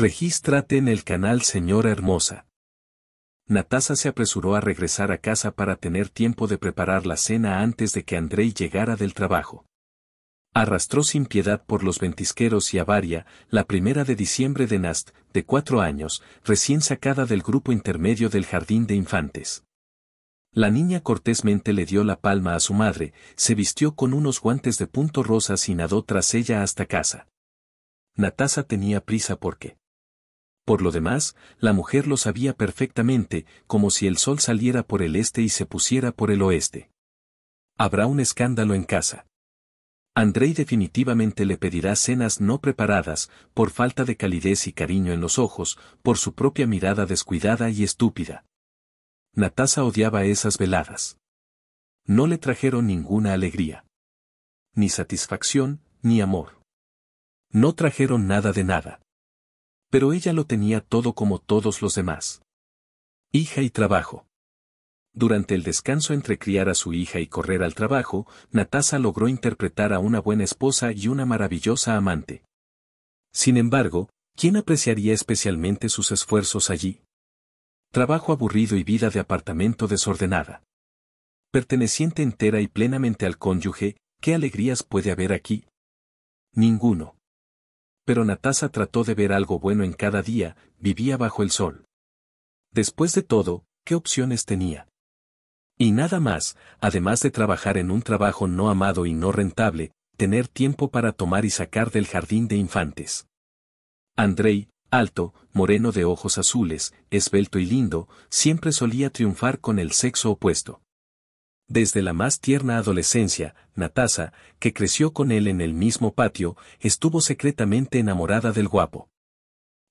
Regístrate en el canal Señora Hermosa. Natasa se apresuró a regresar a casa para tener tiempo de preparar la cena antes de que André llegara del trabajo. Arrastró sin piedad por los ventisqueros y Avaria, la primera de diciembre de Nast, de cuatro años, recién sacada del grupo intermedio del jardín de infantes. La niña cortésmente le dio la palma a su madre, se vistió con unos guantes de punto rosas y nadó tras ella hasta casa. Natasa tenía prisa porque por lo demás, la mujer lo sabía perfectamente, como si el sol saliera por el este y se pusiera por el oeste. Habrá un escándalo en casa. Andrei definitivamente le pedirá cenas no preparadas, por falta de calidez y cariño en los ojos, por su propia mirada descuidada y estúpida. Natasa odiaba esas veladas. No le trajeron ninguna alegría. Ni satisfacción, ni amor. No trajeron nada de nada. Pero ella lo tenía todo como todos los demás. Hija y trabajo. Durante el descanso entre criar a su hija y correr al trabajo, Natasa logró interpretar a una buena esposa y una maravillosa amante. Sin embargo, ¿quién apreciaría especialmente sus esfuerzos allí? Trabajo aburrido y vida de apartamento desordenada. Perteneciente entera y plenamente al cónyuge, ¿qué alegrías puede haber aquí? Ninguno pero Natasa trató de ver algo bueno en cada día, vivía bajo el sol. Después de todo, ¿qué opciones tenía? Y nada más, además de trabajar en un trabajo no amado y no rentable, tener tiempo para tomar y sacar del jardín de infantes. Andrei, alto, moreno de ojos azules, esbelto y lindo, siempre solía triunfar con el sexo opuesto. Desde la más tierna adolescencia, Natasa, que creció con él en el mismo patio, estuvo secretamente enamorada del guapo.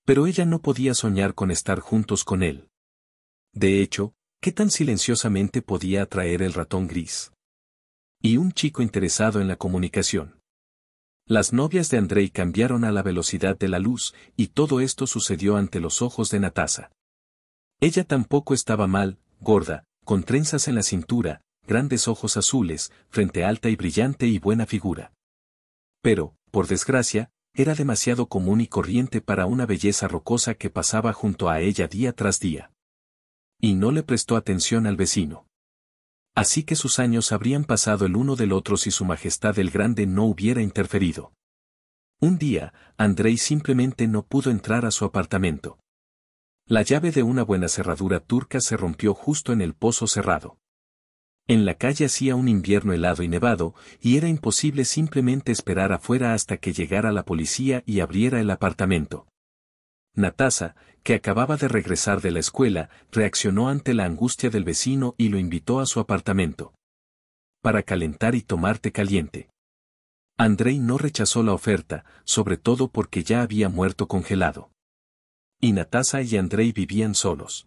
Pero ella no podía soñar con estar juntos con él. De hecho, ¿qué tan silenciosamente podía atraer el ratón gris? Y un chico interesado en la comunicación. Las novias de Andrei cambiaron a la velocidad de la luz, y todo esto sucedió ante los ojos de Natasa. Ella tampoco estaba mal, gorda, con trenzas en la cintura, grandes ojos azules, frente alta y brillante y buena figura. Pero, por desgracia, era demasiado común y corriente para una belleza rocosa que pasaba junto a ella día tras día. Y no le prestó atención al vecino. Así que sus años habrían pasado el uno del otro si su Majestad el Grande no hubiera interferido. Un día, Andrei simplemente no pudo entrar a su apartamento. La llave de una buena cerradura turca se rompió justo en el pozo cerrado. En la calle hacía un invierno helado y nevado, y era imposible simplemente esperar afuera hasta que llegara la policía y abriera el apartamento. Natasa, que acababa de regresar de la escuela, reaccionó ante la angustia del vecino y lo invitó a su apartamento. Para calentar y tomarte caliente. Andrei no rechazó la oferta, sobre todo porque ya había muerto congelado. Y Natasa y Andrei vivían solos.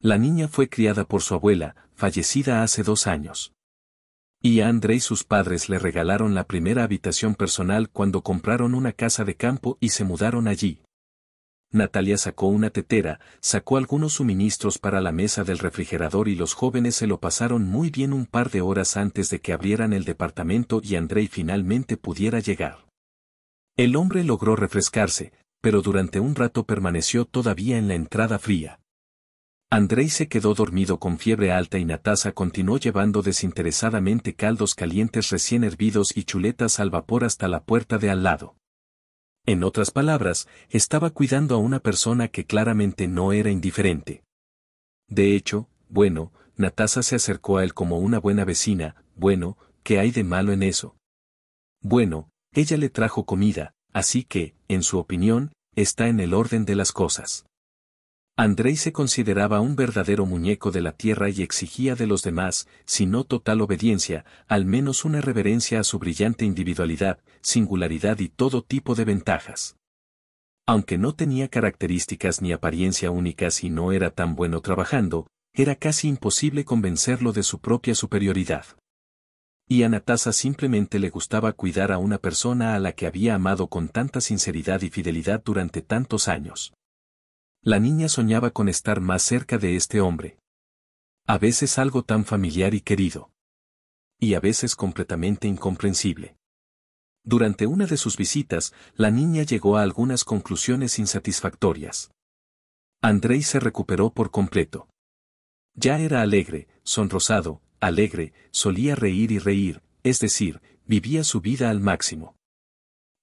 La niña fue criada por su abuela, fallecida hace dos años. Y a André y sus padres le regalaron la primera habitación personal cuando compraron una casa de campo y se mudaron allí. Natalia sacó una tetera, sacó algunos suministros para la mesa del refrigerador y los jóvenes se lo pasaron muy bien un par de horas antes de que abrieran el departamento y André finalmente pudiera llegar. El hombre logró refrescarse, pero durante un rato permaneció todavía en la entrada fría. Andrei se quedó dormido con fiebre alta y Natasa continuó llevando desinteresadamente caldos calientes recién hervidos y chuletas al vapor hasta la puerta de al lado. En otras palabras, estaba cuidando a una persona que claramente no era indiferente. De hecho, bueno, Natasa se acercó a él como una buena vecina, bueno, ¿qué hay de malo en eso? Bueno, ella le trajo comida, así que, en su opinión, está en el orden de las cosas. Andrei se consideraba un verdadero muñeco de la tierra y exigía de los demás, si no total obediencia, al menos una reverencia a su brillante individualidad, singularidad y todo tipo de ventajas. Aunque no tenía características ni apariencia únicas y no era tan bueno trabajando, era casi imposible convencerlo de su propia superioridad. Y a Natasa simplemente le gustaba cuidar a una persona a la que había amado con tanta sinceridad y fidelidad durante tantos años. La niña soñaba con estar más cerca de este hombre. A veces algo tan familiar y querido. Y a veces completamente incomprensible. Durante una de sus visitas, la niña llegó a algunas conclusiones insatisfactorias. André se recuperó por completo. Ya era alegre, sonrosado, alegre, solía reír y reír, es decir, vivía su vida al máximo.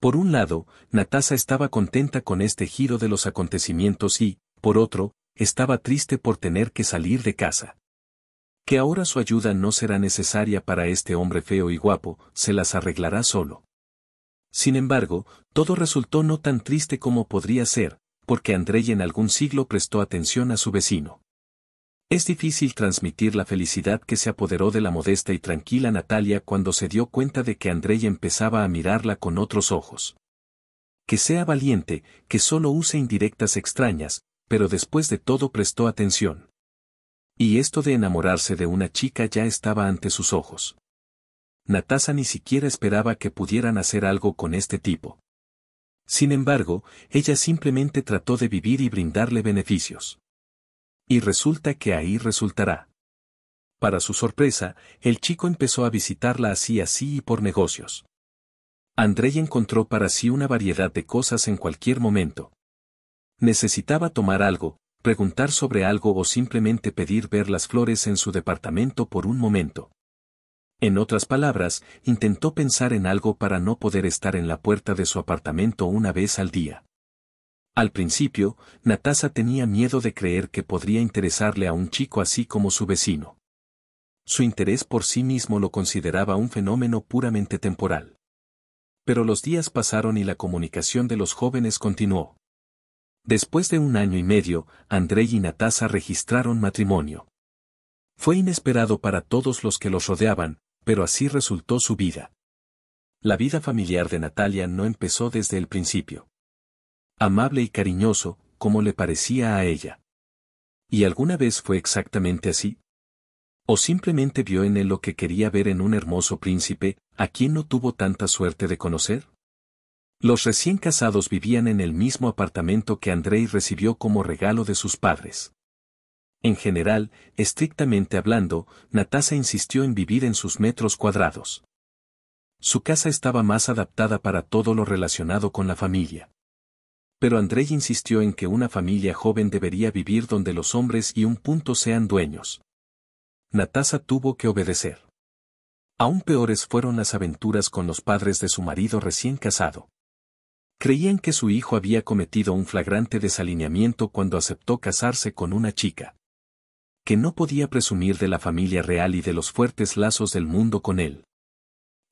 Por un lado, Natasha estaba contenta con este giro de los acontecimientos y, por otro, estaba triste por tener que salir de casa. Que ahora su ayuda no será necesaria para este hombre feo y guapo, se las arreglará solo. Sin embargo, todo resultó no tan triste como podría ser, porque Andrei en algún siglo prestó atención a su vecino. Es difícil transmitir la felicidad que se apoderó de la modesta y tranquila Natalia cuando se dio cuenta de que Andrei empezaba a mirarla con otros ojos. Que sea valiente, que solo use indirectas extrañas, pero después de todo prestó atención. Y esto de enamorarse de una chica ya estaba ante sus ojos. Natasa ni siquiera esperaba que pudieran hacer algo con este tipo. Sin embargo, ella simplemente trató de vivir y brindarle beneficios y resulta que ahí resultará. Para su sorpresa, el chico empezó a visitarla así así y por negocios. Andrei encontró para sí una variedad de cosas en cualquier momento. Necesitaba tomar algo, preguntar sobre algo o simplemente pedir ver las flores en su departamento por un momento. En otras palabras, intentó pensar en algo para no poder estar en la puerta de su apartamento una vez al día. Al principio, Natasha tenía miedo de creer que podría interesarle a un chico así como su vecino. Su interés por sí mismo lo consideraba un fenómeno puramente temporal. Pero los días pasaron y la comunicación de los jóvenes continuó. Después de un año y medio, André y Natasha registraron matrimonio. Fue inesperado para todos los que los rodeaban, pero así resultó su vida. La vida familiar de Natalia no empezó desde el principio amable y cariñoso, como le parecía a ella. ¿Y alguna vez fue exactamente así? ¿O simplemente vio en él lo que quería ver en un hermoso príncipe, a quien no tuvo tanta suerte de conocer? Los recién casados vivían en el mismo apartamento que Andrei recibió como regalo de sus padres. En general, estrictamente hablando, Natasa insistió en vivir en sus metros cuadrados. Su casa estaba más adaptada para todo lo relacionado con la familia pero Andrei insistió en que una familia joven debería vivir donde los hombres y un punto sean dueños. Natasa tuvo que obedecer. Aún peores fueron las aventuras con los padres de su marido recién casado. Creían que su hijo había cometido un flagrante desalineamiento cuando aceptó casarse con una chica. Que no podía presumir de la familia real y de los fuertes lazos del mundo con él.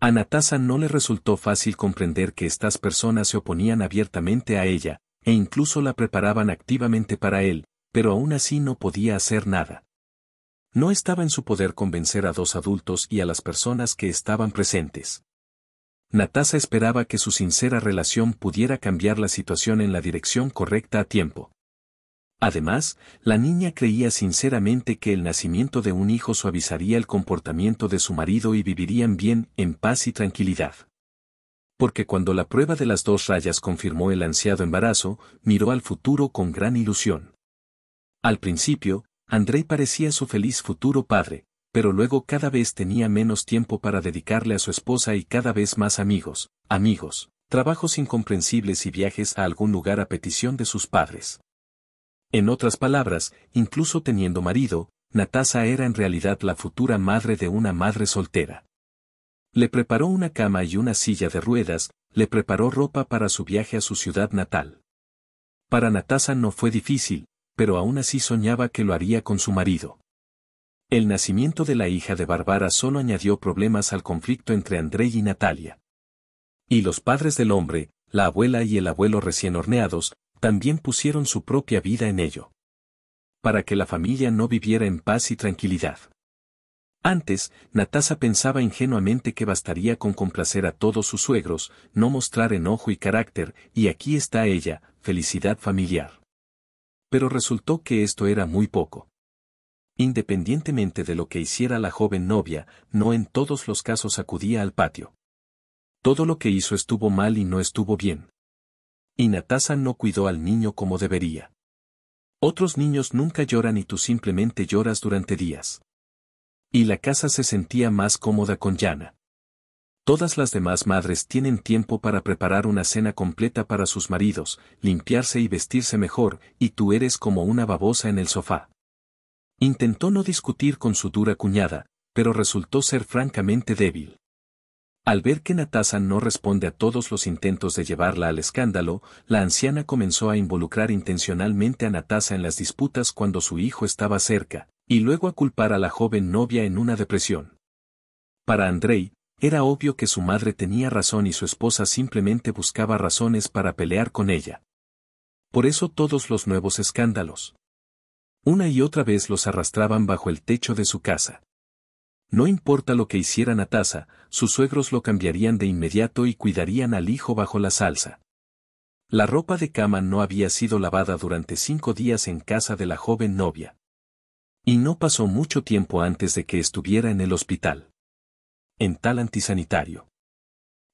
A Natasa no le resultó fácil comprender que estas personas se oponían abiertamente a ella, e incluso la preparaban activamente para él, pero aún así no podía hacer nada. No estaba en su poder convencer a dos adultos y a las personas que estaban presentes. Natasa esperaba que su sincera relación pudiera cambiar la situación en la dirección correcta a tiempo. Además, la niña creía sinceramente que el nacimiento de un hijo suavizaría el comportamiento de su marido y vivirían bien, en paz y tranquilidad. Porque cuando la prueba de las dos rayas confirmó el ansiado embarazo, miró al futuro con gran ilusión. Al principio, André parecía su feliz futuro padre, pero luego cada vez tenía menos tiempo para dedicarle a su esposa y cada vez más amigos, amigos, trabajos incomprensibles y viajes a algún lugar a petición de sus padres. En otras palabras, incluso teniendo marido, Natasa era en realidad la futura madre de una madre soltera. Le preparó una cama y una silla de ruedas, le preparó ropa para su viaje a su ciudad natal. Para Natasa no fue difícil, pero aún así soñaba que lo haría con su marido. El nacimiento de la hija de Bárbara solo añadió problemas al conflicto entre Andrei y Natalia. Y los padres del hombre, la abuela y el abuelo recién horneados, también pusieron su propia vida en ello. Para que la familia no viviera en paz y tranquilidad. Antes, Natasa pensaba ingenuamente que bastaría con complacer a todos sus suegros, no mostrar enojo y carácter, y aquí está ella, felicidad familiar. Pero resultó que esto era muy poco. Independientemente de lo que hiciera la joven novia, no en todos los casos acudía al patio. Todo lo que hizo estuvo mal y no estuvo bien y Natasa no cuidó al niño como debería. Otros niños nunca lloran y tú simplemente lloras durante días. Y la casa se sentía más cómoda con Yana. Todas las demás madres tienen tiempo para preparar una cena completa para sus maridos, limpiarse y vestirse mejor, y tú eres como una babosa en el sofá. Intentó no discutir con su dura cuñada, pero resultó ser francamente débil. Al ver que Natasa no responde a todos los intentos de llevarla al escándalo, la anciana comenzó a involucrar intencionalmente a Natasa en las disputas cuando su hijo estaba cerca, y luego a culpar a la joven novia en una depresión. Para Andrei, era obvio que su madre tenía razón y su esposa simplemente buscaba razones para pelear con ella. Por eso todos los nuevos escándalos. Una y otra vez los arrastraban bajo el techo de su casa. No importa lo que hiciera Natasa, sus suegros lo cambiarían de inmediato y cuidarían al hijo bajo la salsa. La ropa de cama no había sido lavada durante cinco días en casa de la joven novia. Y no pasó mucho tiempo antes de que estuviera en el hospital. En tal antisanitario.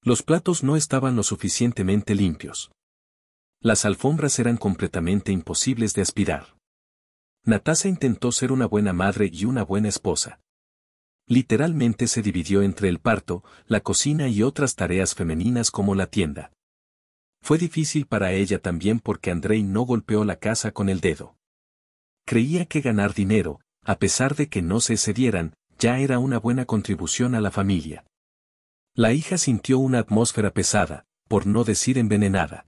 Los platos no estaban lo suficientemente limpios. Las alfombras eran completamente imposibles de aspirar. Natasa intentó ser una buena madre y una buena esposa. Literalmente se dividió entre el parto, la cocina y otras tareas femeninas como la tienda. Fue difícil para ella también porque Andrei no golpeó la casa con el dedo. Creía que ganar dinero, a pesar de que no se cedieran, ya era una buena contribución a la familia. La hija sintió una atmósfera pesada, por no decir envenenada.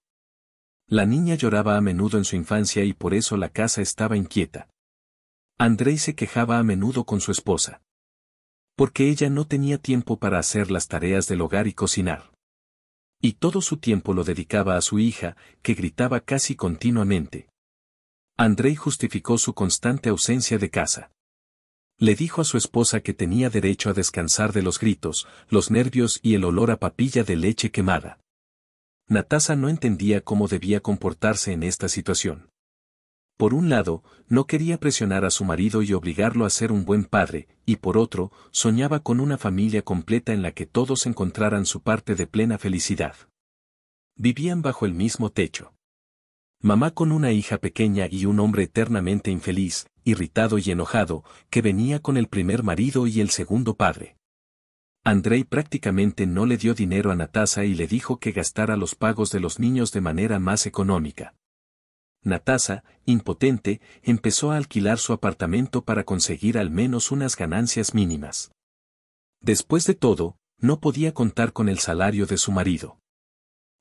La niña lloraba a menudo en su infancia y por eso la casa estaba inquieta. Andrei se quejaba a menudo con su esposa porque ella no tenía tiempo para hacer las tareas del hogar y cocinar. Y todo su tiempo lo dedicaba a su hija, que gritaba casi continuamente. Andrei justificó su constante ausencia de casa. Le dijo a su esposa que tenía derecho a descansar de los gritos, los nervios y el olor a papilla de leche quemada. Natasa no entendía cómo debía comportarse en esta situación. Por un lado, no quería presionar a su marido y obligarlo a ser un buen padre, y por otro, soñaba con una familia completa en la que todos encontraran su parte de plena felicidad. Vivían bajo el mismo techo. Mamá con una hija pequeña y un hombre eternamente infeliz, irritado y enojado, que venía con el primer marido y el segundo padre. Andrei prácticamente no le dio dinero a Natasa y le dijo que gastara los pagos de los niños de manera más económica. Natasa, impotente, empezó a alquilar su apartamento para conseguir al menos unas ganancias mínimas. Después de todo, no podía contar con el salario de su marido.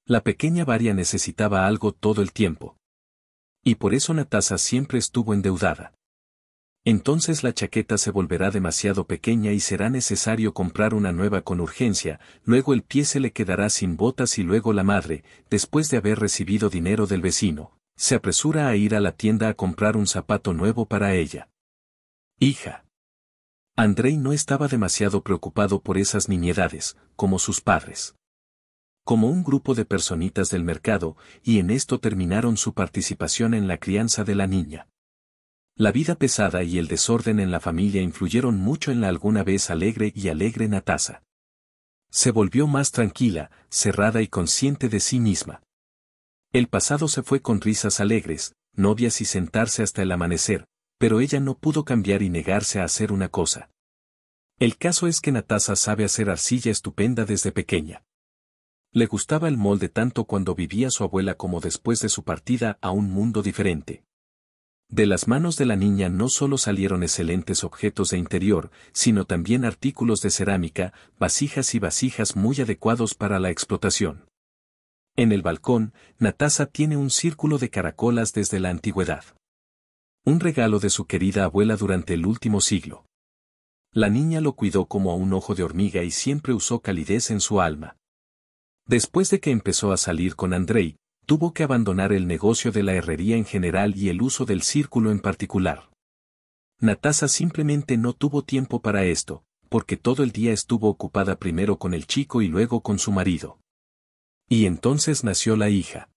La pequeña Varia necesitaba algo todo el tiempo. Y por eso Natasa siempre estuvo endeudada. Entonces la chaqueta se volverá demasiado pequeña y será necesario comprar una nueva con urgencia, luego el pie se le quedará sin botas y luego la madre, después de haber recibido dinero del vecino, se apresura a ir a la tienda a comprar un zapato nuevo para ella. Hija. Andrei no estaba demasiado preocupado por esas niñedades, como sus padres. Como un grupo de personitas del mercado, y en esto terminaron su participación en la crianza de la niña. La vida pesada y el desorden en la familia influyeron mucho en la alguna vez alegre y alegre Natasa. Se volvió más tranquila, cerrada y consciente de sí misma. El pasado se fue con risas alegres, novias y sentarse hasta el amanecer, pero ella no pudo cambiar y negarse a hacer una cosa. El caso es que Natasa sabe hacer arcilla estupenda desde pequeña. Le gustaba el molde tanto cuando vivía su abuela como después de su partida a un mundo diferente. De las manos de la niña no solo salieron excelentes objetos de interior, sino también artículos de cerámica, vasijas y vasijas muy adecuados para la explotación. En el balcón, Natasha tiene un círculo de caracolas desde la antigüedad. Un regalo de su querida abuela durante el último siglo. La niña lo cuidó como a un ojo de hormiga y siempre usó calidez en su alma. Después de que empezó a salir con Andrei, tuvo que abandonar el negocio de la herrería en general y el uso del círculo en particular. Natasa simplemente no tuvo tiempo para esto, porque todo el día estuvo ocupada primero con el chico y luego con su marido. Y entonces nació la hija.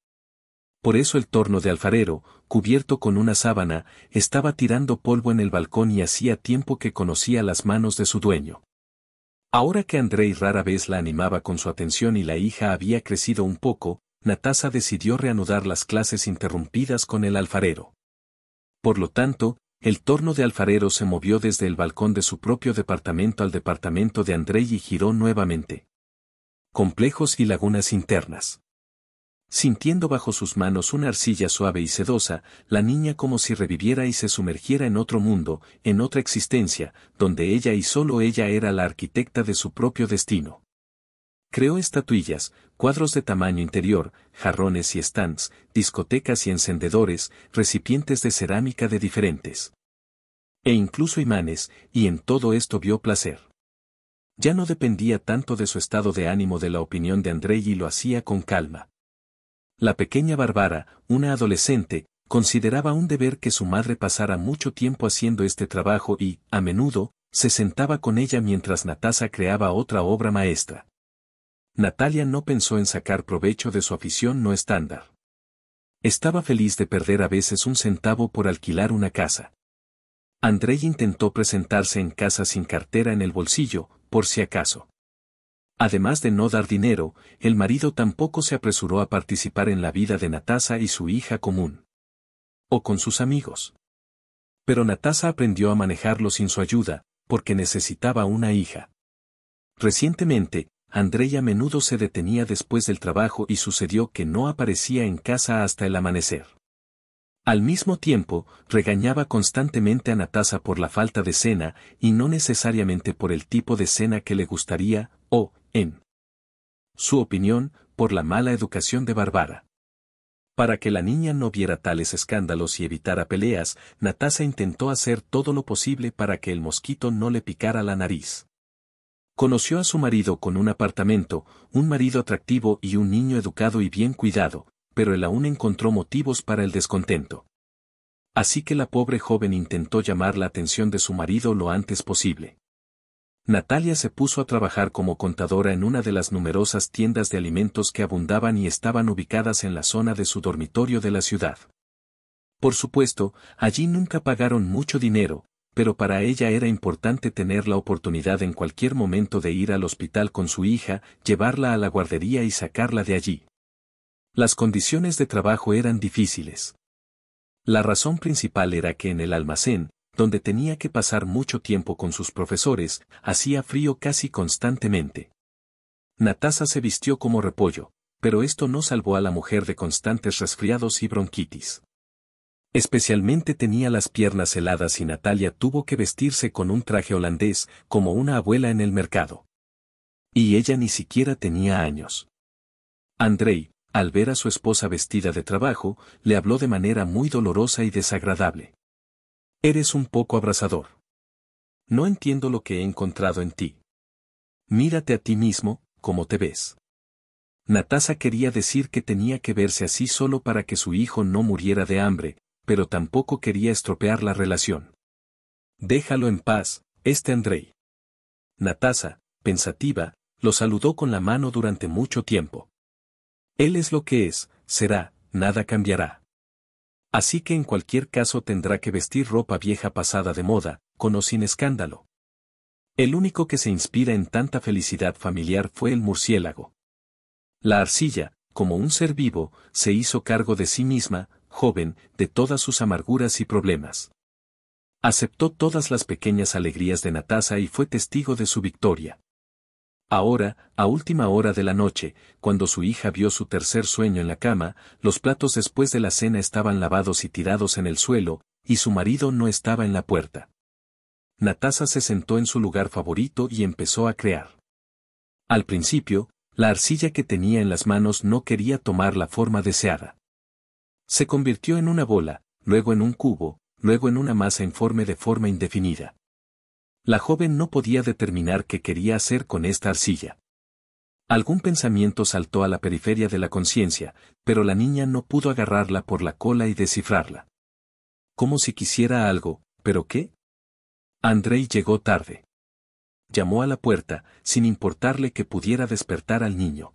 Por eso el torno de alfarero, cubierto con una sábana, estaba tirando polvo en el balcón y hacía tiempo que conocía las manos de su dueño. Ahora que Andrei rara vez la animaba con su atención y la hija había crecido un poco, Natasa decidió reanudar las clases interrumpidas con el alfarero. Por lo tanto, el torno de alfarero se movió desde el balcón de su propio departamento al departamento de Andrei y giró nuevamente complejos y lagunas internas. Sintiendo bajo sus manos una arcilla suave y sedosa, la niña como si reviviera y se sumergiera en otro mundo, en otra existencia, donde ella y solo ella era la arquitecta de su propio destino. Creó estatuillas, cuadros de tamaño interior, jarrones y stands, discotecas y encendedores, recipientes de cerámica de diferentes. E incluso imanes, y en todo esto vio placer. Ya no dependía tanto de su estado de ánimo de la opinión de Andrei y lo hacía con calma. La pequeña Barbara, una adolescente, consideraba un deber que su madre pasara mucho tiempo haciendo este trabajo y, a menudo, se sentaba con ella mientras Natasa creaba otra obra maestra. Natalia no pensó en sacar provecho de su afición no estándar. Estaba feliz de perder a veces un centavo por alquilar una casa. Andrei intentó presentarse en casa sin cartera en el bolsillo, por si acaso. Además de no dar dinero, el marido tampoco se apresuró a participar en la vida de Natasa y su hija común. O con sus amigos. Pero Natasa aprendió a manejarlo sin su ayuda, porque necesitaba una hija. Recientemente, Andrei a menudo se detenía después del trabajo y sucedió que no aparecía en casa hasta el amanecer. Al mismo tiempo, regañaba constantemente a Natasa por la falta de cena, y no necesariamente por el tipo de cena que le gustaría, o, en su opinión, por la mala educación de Barbara. Para que la niña no viera tales escándalos y evitara peleas, Natasa intentó hacer todo lo posible para que el mosquito no le picara la nariz. Conoció a su marido con un apartamento, un marido atractivo y un niño educado y bien cuidado, pero él aún encontró motivos para el descontento. Así que la pobre joven intentó llamar la atención de su marido lo antes posible. Natalia se puso a trabajar como contadora en una de las numerosas tiendas de alimentos que abundaban y estaban ubicadas en la zona de su dormitorio de la ciudad. Por supuesto, allí nunca pagaron mucho dinero, pero para ella era importante tener la oportunidad en cualquier momento de ir al hospital con su hija, llevarla a la guardería y sacarla de allí. Las condiciones de trabajo eran difíciles. La razón principal era que en el almacén, donde tenía que pasar mucho tiempo con sus profesores, hacía frío casi constantemente. Natasa se vistió como repollo, pero esto no salvó a la mujer de constantes resfriados y bronquitis. Especialmente tenía las piernas heladas y Natalia tuvo que vestirse con un traje holandés, como una abuela en el mercado. Y ella ni siquiera tenía años. Andrei, al ver a su esposa vestida de trabajo, le habló de manera muy dolorosa y desagradable. Eres un poco abrasador. No entiendo lo que he encontrado en ti. Mírate a ti mismo, como te ves. Natasa quería decir que tenía que verse así solo para que su hijo no muriera de hambre, pero tampoco quería estropear la relación. Déjalo en paz, este Andrei. Natasa, pensativa, lo saludó con la mano durante mucho tiempo. Él es lo que es, será, nada cambiará. Así que en cualquier caso tendrá que vestir ropa vieja pasada de moda, con o sin escándalo. El único que se inspira en tanta felicidad familiar fue el murciélago. La arcilla, como un ser vivo, se hizo cargo de sí misma, joven, de todas sus amarguras y problemas. Aceptó todas las pequeñas alegrías de Natasa y fue testigo de su victoria. Ahora, a última hora de la noche, cuando su hija vio su tercer sueño en la cama, los platos después de la cena estaban lavados y tirados en el suelo, y su marido no estaba en la puerta. Natasa se sentó en su lugar favorito y empezó a crear. Al principio, la arcilla que tenía en las manos no quería tomar la forma deseada. Se convirtió en una bola, luego en un cubo, luego en una masa informe de forma indefinida. La joven no podía determinar qué quería hacer con esta arcilla. Algún pensamiento saltó a la periferia de la conciencia, pero la niña no pudo agarrarla por la cola y descifrarla. Como si quisiera algo, pero ¿qué? Andrei llegó tarde. Llamó a la puerta, sin importarle que pudiera despertar al niño.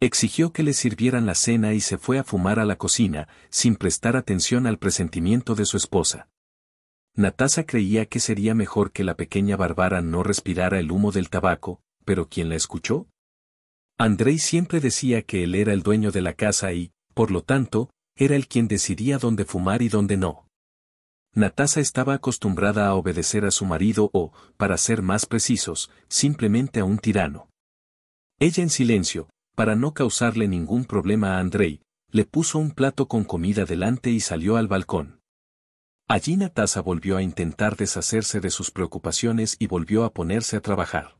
Exigió que le sirvieran la cena y se fue a fumar a la cocina, sin prestar atención al presentimiento de su esposa. Natasa creía que sería mejor que la pequeña barbara no respirara el humo del tabaco, pero ¿quién la escuchó? Andrei siempre decía que él era el dueño de la casa y, por lo tanto, era el quien decidía dónde fumar y dónde no. Natasa estaba acostumbrada a obedecer a su marido o, para ser más precisos, simplemente a un tirano. Ella en silencio, para no causarle ningún problema a Andrei, le puso un plato con comida delante y salió al balcón. Allí Natasa volvió a intentar deshacerse de sus preocupaciones y volvió a ponerse a trabajar.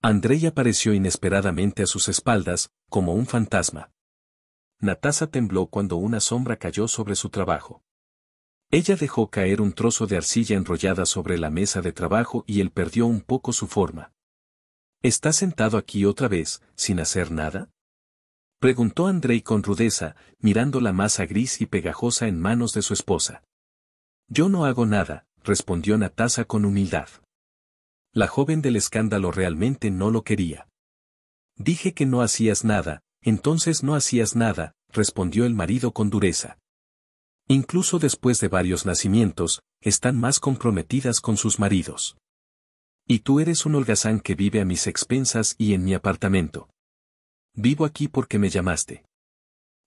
Andrei apareció inesperadamente a sus espaldas, como un fantasma. Natasa tembló cuando una sombra cayó sobre su trabajo. Ella dejó caer un trozo de arcilla enrollada sobre la mesa de trabajo y él perdió un poco su forma. —¿Estás sentado aquí otra vez, sin hacer nada? Preguntó Andrei con rudeza, mirando la masa gris y pegajosa en manos de su esposa. Yo no hago nada, respondió Natasa con humildad. La joven del escándalo realmente no lo quería. Dije que no hacías nada, entonces no hacías nada, respondió el marido con dureza. Incluso después de varios nacimientos, están más comprometidas con sus maridos. Y tú eres un holgazán que vive a mis expensas y en mi apartamento. Vivo aquí porque me llamaste.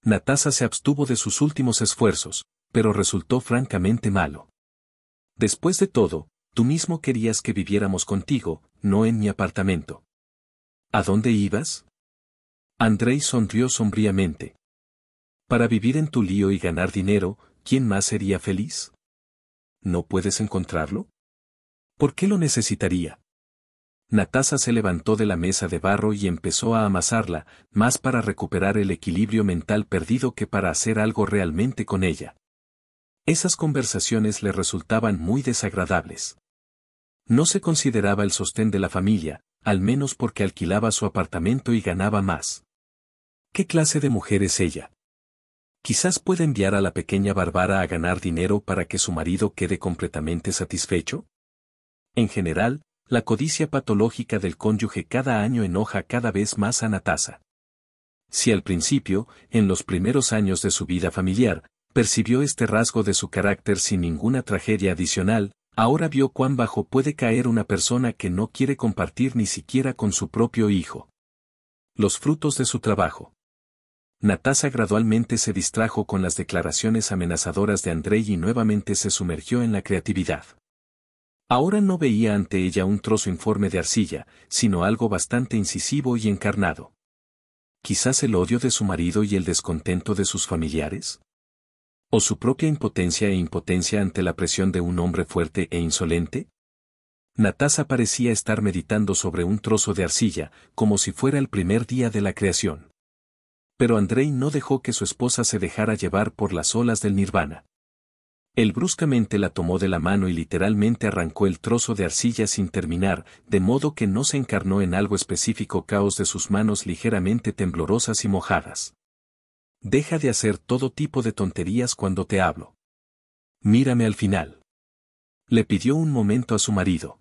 Natasa se abstuvo de sus últimos esfuerzos, pero resultó francamente malo. Después de todo, tú mismo querías que viviéramos contigo, no en mi apartamento. ¿A dónde ibas? Andrei sonrió sombríamente. Para vivir en tu lío y ganar dinero, ¿quién más sería feliz? ¿No puedes encontrarlo? ¿Por qué lo necesitaría? Natasa se levantó de la mesa de barro y empezó a amasarla, más para recuperar el equilibrio mental perdido que para hacer algo realmente con ella. Esas conversaciones le resultaban muy desagradables. No se consideraba el sostén de la familia, al menos porque alquilaba su apartamento y ganaba más. ¿Qué clase de mujer es ella? Quizás pueda enviar a la pequeña Bárbara a ganar dinero para que su marido quede completamente satisfecho. En general, la codicia patológica del cónyuge cada año enoja cada vez más a Natasa. Si al principio, en los primeros años de su vida familiar, percibió este rasgo de su carácter sin ninguna tragedia adicional, ahora vio cuán bajo puede caer una persona que no quiere compartir ni siquiera con su propio hijo. Los frutos de su trabajo. Natasa gradualmente se distrajo con las declaraciones amenazadoras de Andrei y nuevamente se sumergió en la creatividad. Ahora no veía ante ella un trozo informe de arcilla, sino algo bastante incisivo y encarnado. Quizás el odio de su marido y el descontento de sus familiares. ¿O su propia impotencia e impotencia ante la presión de un hombre fuerte e insolente? Natasa parecía estar meditando sobre un trozo de arcilla, como si fuera el primer día de la creación. Pero Andrei no dejó que su esposa se dejara llevar por las olas del nirvana. Él bruscamente la tomó de la mano y literalmente arrancó el trozo de arcilla sin terminar, de modo que no se encarnó en algo específico caos de sus manos ligeramente temblorosas y mojadas deja de hacer todo tipo de tonterías cuando te hablo. Mírame al final. Le pidió un momento a su marido.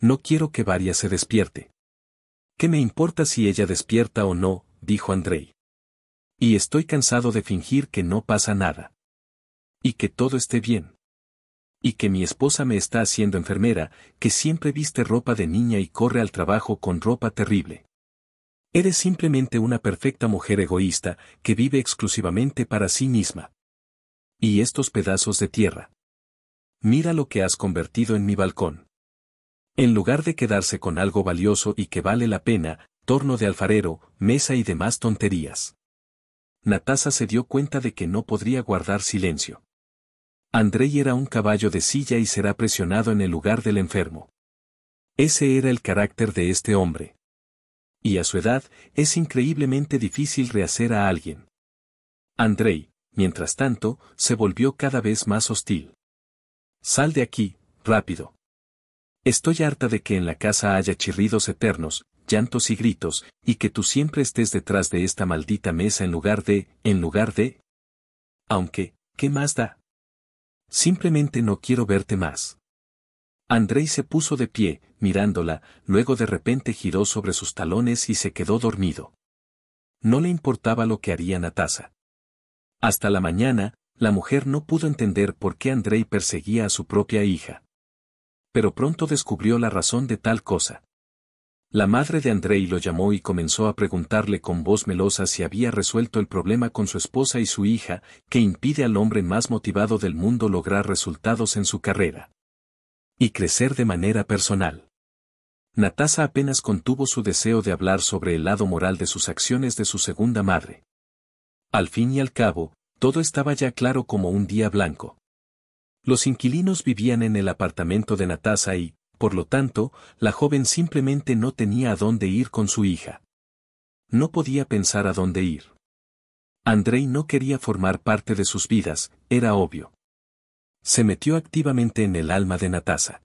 No quiero que Varia se despierte. ¿Qué me importa si ella despierta o no? dijo Andrei. Y estoy cansado de fingir que no pasa nada. Y que todo esté bien. Y que mi esposa me está haciendo enfermera, que siempre viste ropa de niña y corre al trabajo con ropa terrible. Eres simplemente una perfecta mujer egoísta que vive exclusivamente para sí misma. Y estos pedazos de tierra. Mira lo que has convertido en mi balcón. En lugar de quedarse con algo valioso y que vale la pena, torno de alfarero, mesa y demás tonterías. Natasha se dio cuenta de que no podría guardar silencio. Andrei era un caballo de silla y será presionado en el lugar del enfermo. Ese era el carácter de este hombre. Y a su edad, es increíblemente difícil rehacer a alguien. Andrei, mientras tanto, se volvió cada vez más hostil. Sal de aquí, rápido. Estoy harta de que en la casa haya chirridos eternos, llantos y gritos, y que tú siempre estés detrás de esta maldita mesa en lugar de, en lugar de... Aunque, ¿qué más da? Simplemente no quiero verte más. Andrei se puso de pie, mirándola, luego de repente giró sobre sus talones y se quedó dormido. No le importaba lo que haría Natasa. Hasta la mañana, la mujer no pudo entender por qué Andrei perseguía a su propia hija. Pero pronto descubrió la razón de tal cosa. La madre de Andrei lo llamó y comenzó a preguntarle con voz melosa si había resuelto el problema con su esposa y su hija, que impide al hombre más motivado del mundo lograr resultados en su carrera y crecer de manera personal. Natasa apenas contuvo su deseo de hablar sobre el lado moral de sus acciones de su segunda madre. Al fin y al cabo, todo estaba ya claro como un día blanco. Los inquilinos vivían en el apartamento de Natasa y, por lo tanto, la joven simplemente no tenía a dónde ir con su hija. No podía pensar a dónde ir. Andrei no quería formar parte de sus vidas, era obvio se metió activamente en el alma de Natasa.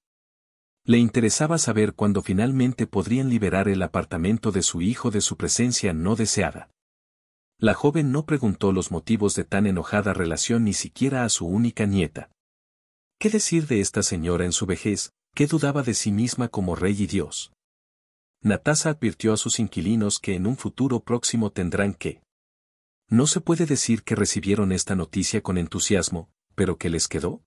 Le interesaba saber cuándo finalmente podrían liberar el apartamento de su hijo de su presencia no deseada. La joven no preguntó los motivos de tan enojada relación ni siquiera a su única nieta. ¿Qué decir de esta señora en su vejez, que dudaba de sí misma como rey y Dios? Natasa advirtió a sus inquilinos que en un futuro próximo tendrán que. No se puede decir que recibieron esta noticia con entusiasmo, pero que les quedó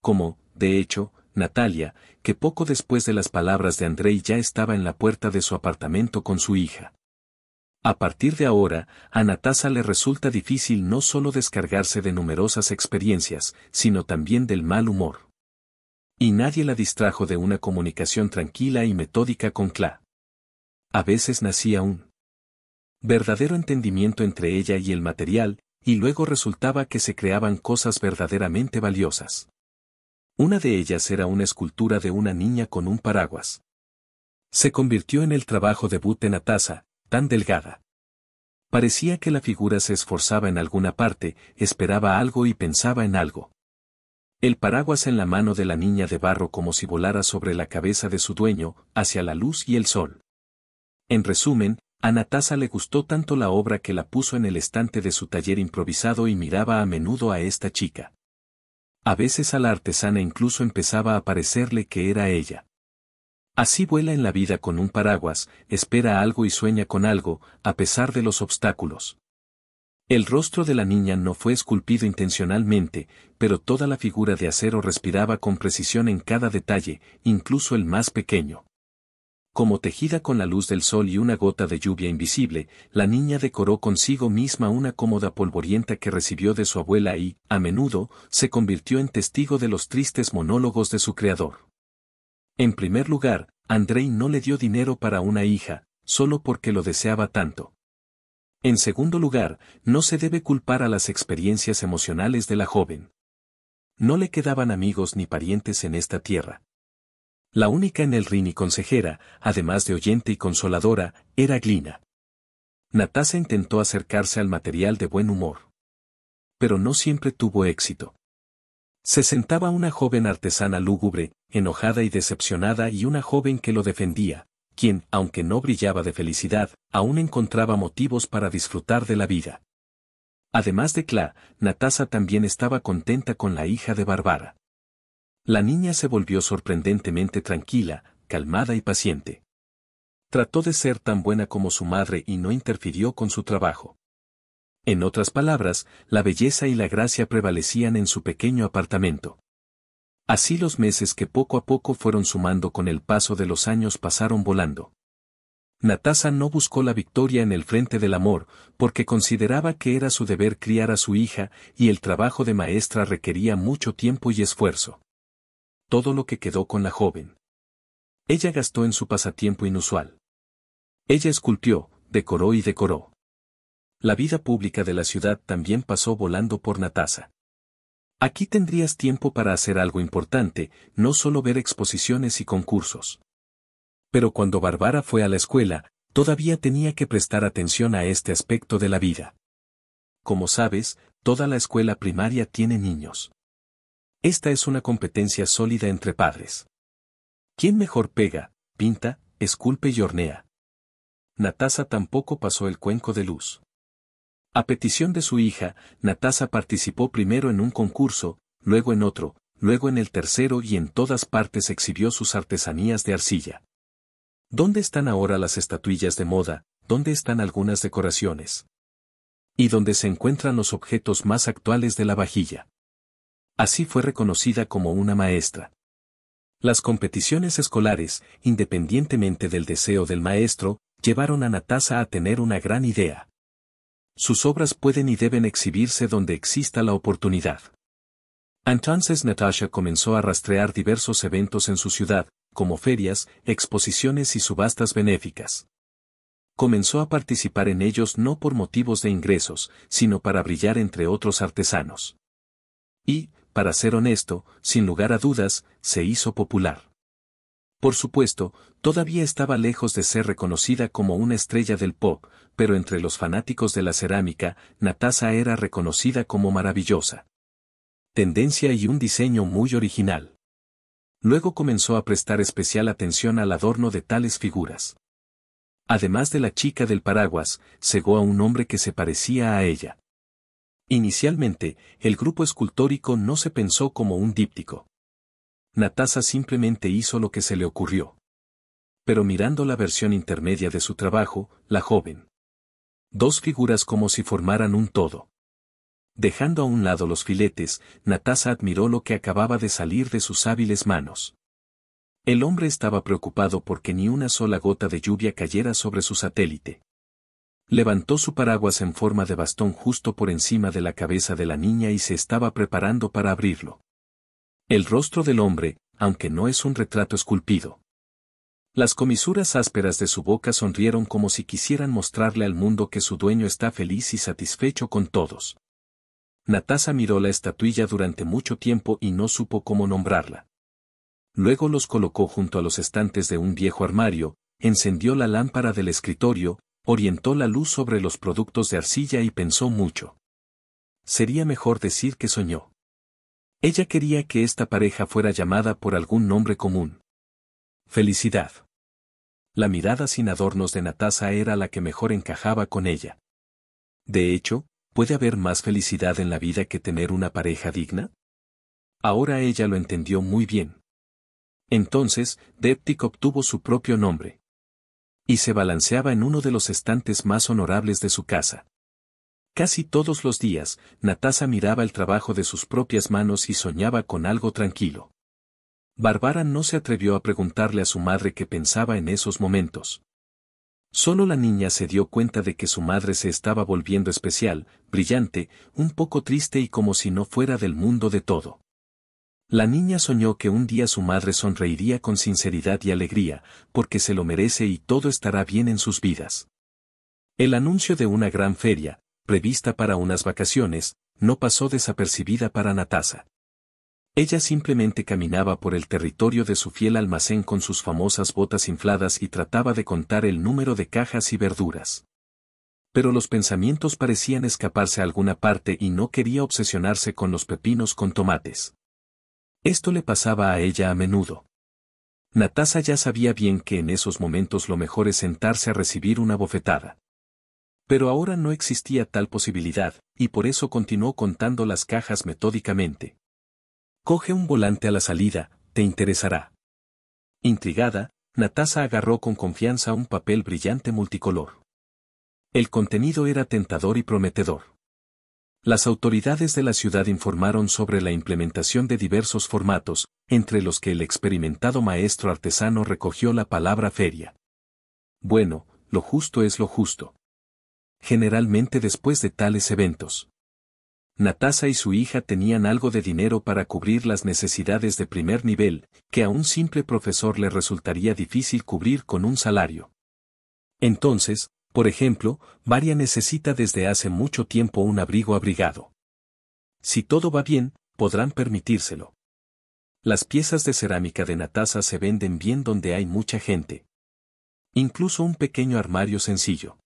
como, de hecho, Natalia, que poco después de las palabras de Andrei ya estaba en la puerta de su apartamento con su hija. A partir de ahora, a Natasa le resulta difícil no solo descargarse de numerosas experiencias, sino también del mal humor. Y nadie la distrajo de una comunicación tranquila y metódica con Cla. A veces nacía un verdadero entendimiento entre ella y el material, y luego resultaba que se creaban cosas verdaderamente valiosas. Una de ellas era una escultura de una niña con un paraguas. Se convirtió en el trabajo debut de Natasa, tan delgada. Parecía que la figura se esforzaba en alguna parte, esperaba algo y pensaba en algo. El paraguas en la mano de la niña de barro como si volara sobre la cabeza de su dueño, hacia la luz y el sol. En resumen, a Natasa le gustó tanto la obra que la puso en el estante de su taller improvisado y miraba a menudo a esta chica. A veces a la artesana incluso empezaba a parecerle que era ella. Así vuela en la vida con un paraguas, espera algo y sueña con algo, a pesar de los obstáculos. El rostro de la niña no fue esculpido intencionalmente, pero toda la figura de acero respiraba con precisión en cada detalle, incluso el más pequeño. Como tejida con la luz del sol y una gota de lluvia invisible, la niña decoró consigo misma una cómoda polvorienta que recibió de su abuela y, a menudo, se convirtió en testigo de los tristes monólogos de su creador. En primer lugar, Andrei no le dio dinero para una hija, solo porque lo deseaba tanto. En segundo lugar, no se debe culpar a las experiencias emocionales de la joven. No le quedaban amigos ni parientes en esta tierra. La única en el rin y consejera, además de oyente y consoladora, era Glina. Natasa intentó acercarse al material de buen humor. Pero no siempre tuvo éxito. Se sentaba una joven artesana lúgubre, enojada y decepcionada y una joven que lo defendía, quien, aunque no brillaba de felicidad, aún encontraba motivos para disfrutar de la vida. Además de Cla, Natasa también estaba contenta con la hija de Barbara. La niña se volvió sorprendentemente tranquila, calmada y paciente. Trató de ser tan buena como su madre y no interfirió con su trabajo. En otras palabras, la belleza y la gracia prevalecían en su pequeño apartamento. Así los meses que poco a poco fueron sumando con el paso de los años pasaron volando. Natasa no buscó la victoria en el frente del amor, porque consideraba que era su deber criar a su hija y el trabajo de maestra requería mucho tiempo y esfuerzo todo lo que quedó con la joven. Ella gastó en su pasatiempo inusual. Ella esculpió, decoró y decoró. La vida pública de la ciudad también pasó volando por Natasa. Aquí tendrías tiempo para hacer algo importante, no solo ver exposiciones y concursos. Pero cuando Barbara fue a la escuela, todavía tenía que prestar atención a este aspecto de la vida. Como sabes, toda la escuela primaria tiene niños. Esta es una competencia sólida entre padres. ¿Quién mejor pega, pinta, esculpe y hornea? Natasa tampoco pasó el cuenco de luz. A petición de su hija, Natasa participó primero en un concurso, luego en otro, luego en el tercero y en todas partes exhibió sus artesanías de arcilla. ¿Dónde están ahora las estatuillas de moda? ¿Dónde están algunas decoraciones? Y dónde se encuentran los objetos más actuales de la vajilla. Así fue reconocida como una maestra. Las competiciones escolares, independientemente del deseo del maestro, llevaron a Natasha a tener una gran idea. Sus obras pueden y deben exhibirse donde exista la oportunidad. Entonces Natasha comenzó a rastrear diversos eventos en su ciudad, como ferias, exposiciones y subastas benéficas. Comenzó a participar en ellos no por motivos de ingresos, sino para brillar entre otros artesanos. Y, para ser honesto, sin lugar a dudas, se hizo popular. Por supuesto, todavía estaba lejos de ser reconocida como una estrella del pop, pero entre los fanáticos de la cerámica, Natasa era reconocida como maravillosa. Tendencia y un diseño muy original. Luego comenzó a prestar especial atención al adorno de tales figuras. Además de la chica del paraguas, cegó a un hombre que se parecía a ella. Inicialmente, el grupo escultórico no se pensó como un díptico. Natasa simplemente hizo lo que se le ocurrió. Pero mirando la versión intermedia de su trabajo, la joven. Dos figuras como si formaran un todo. Dejando a un lado los filetes, Natasa admiró lo que acababa de salir de sus hábiles manos. El hombre estaba preocupado porque ni una sola gota de lluvia cayera sobre su satélite. Levantó su paraguas en forma de bastón justo por encima de la cabeza de la niña y se estaba preparando para abrirlo. El rostro del hombre, aunque no es un retrato esculpido. Las comisuras ásperas de su boca sonrieron como si quisieran mostrarle al mundo que su dueño está feliz y satisfecho con todos. Natasa miró la estatuilla durante mucho tiempo y no supo cómo nombrarla. Luego los colocó junto a los estantes de un viejo armario, encendió la lámpara del escritorio, Orientó la luz sobre los productos de arcilla y pensó mucho. Sería mejor decir que soñó. Ella quería que esta pareja fuera llamada por algún nombre común. Felicidad. La mirada sin adornos de Natasa era la que mejor encajaba con ella. De hecho, ¿puede haber más felicidad en la vida que tener una pareja digna? Ahora ella lo entendió muy bien. Entonces, Deptic obtuvo su propio nombre y se balanceaba en uno de los estantes más honorables de su casa. Casi todos los días, Natasha miraba el trabajo de sus propias manos y soñaba con algo tranquilo. Barbara no se atrevió a preguntarle a su madre qué pensaba en esos momentos. Solo la niña se dio cuenta de que su madre se estaba volviendo especial, brillante, un poco triste y como si no fuera del mundo de todo. La niña soñó que un día su madre sonreiría con sinceridad y alegría, porque se lo merece y todo estará bien en sus vidas. El anuncio de una gran feria, prevista para unas vacaciones, no pasó desapercibida para Natasa. Ella simplemente caminaba por el territorio de su fiel almacén con sus famosas botas infladas y trataba de contar el número de cajas y verduras. Pero los pensamientos parecían escaparse a alguna parte y no quería obsesionarse con los pepinos con tomates. Esto le pasaba a ella a menudo. Natasa ya sabía bien que en esos momentos lo mejor es sentarse a recibir una bofetada. Pero ahora no existía tal posibilidad, y por eso continuó contando las cajas metódicamente. Coge un volante a la salida, te interesará. Intrigada, Natasa agarró con confianza un papel brillante multicolor. El contenido era tentador y prometedor. Las autoridades de la ciudad informaron sobre la implementación de diversos formatos, entre los que el experimentado maestro artesano recogió la palabra feria. Bueno, lo justo es lo justo. Generalmente después de tales eventos. Natasa y su hija tenían algo de dinero para cubrir las necesidades de primer nivel, que a un simple profesor le resultaría difícil cubrir con un salario. Entonces, por ejemplo, María necesita desde hace mucho tiempo un abrigo abrigado. Si todo va bien, podrán permitírselo. Las piezas de cerámica de Natasa se venden bien donde hay mucha gente. Incluso un pequeño armario sencillo.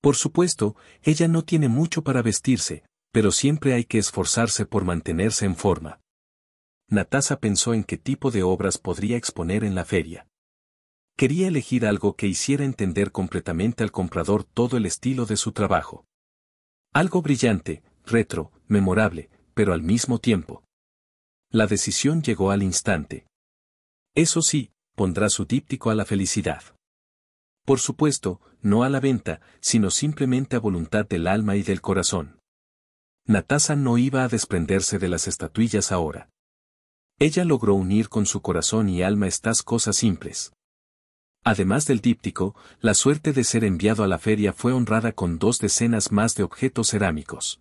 Por supuesto, ella no tiene mucho para vestirse, pero siempre hay que esforzarse por mantenerse en forma. Natasa pensó en qué tipo de obras podría exponer en la feria. Quería elegir algo que hiciera entender completamente al comprador todo el estilo de su trabajo. Algo brillante, retro, memorable, pero al mismo tiempo. La decisión llegó al instante. Eso sí, pondrá su díptico a la felicidad. Por supuesto, no a la venta, sino simplemente a voluntad del alma y del corazón. Natasa no iba a desprenderse de las estatuillas ahora. Ella logró unir con su corazón y alma estas cosas simples. Además del díptico, la suerte de ser enviado a la feria fue honrada con dos decenas más de objetos cerámicos.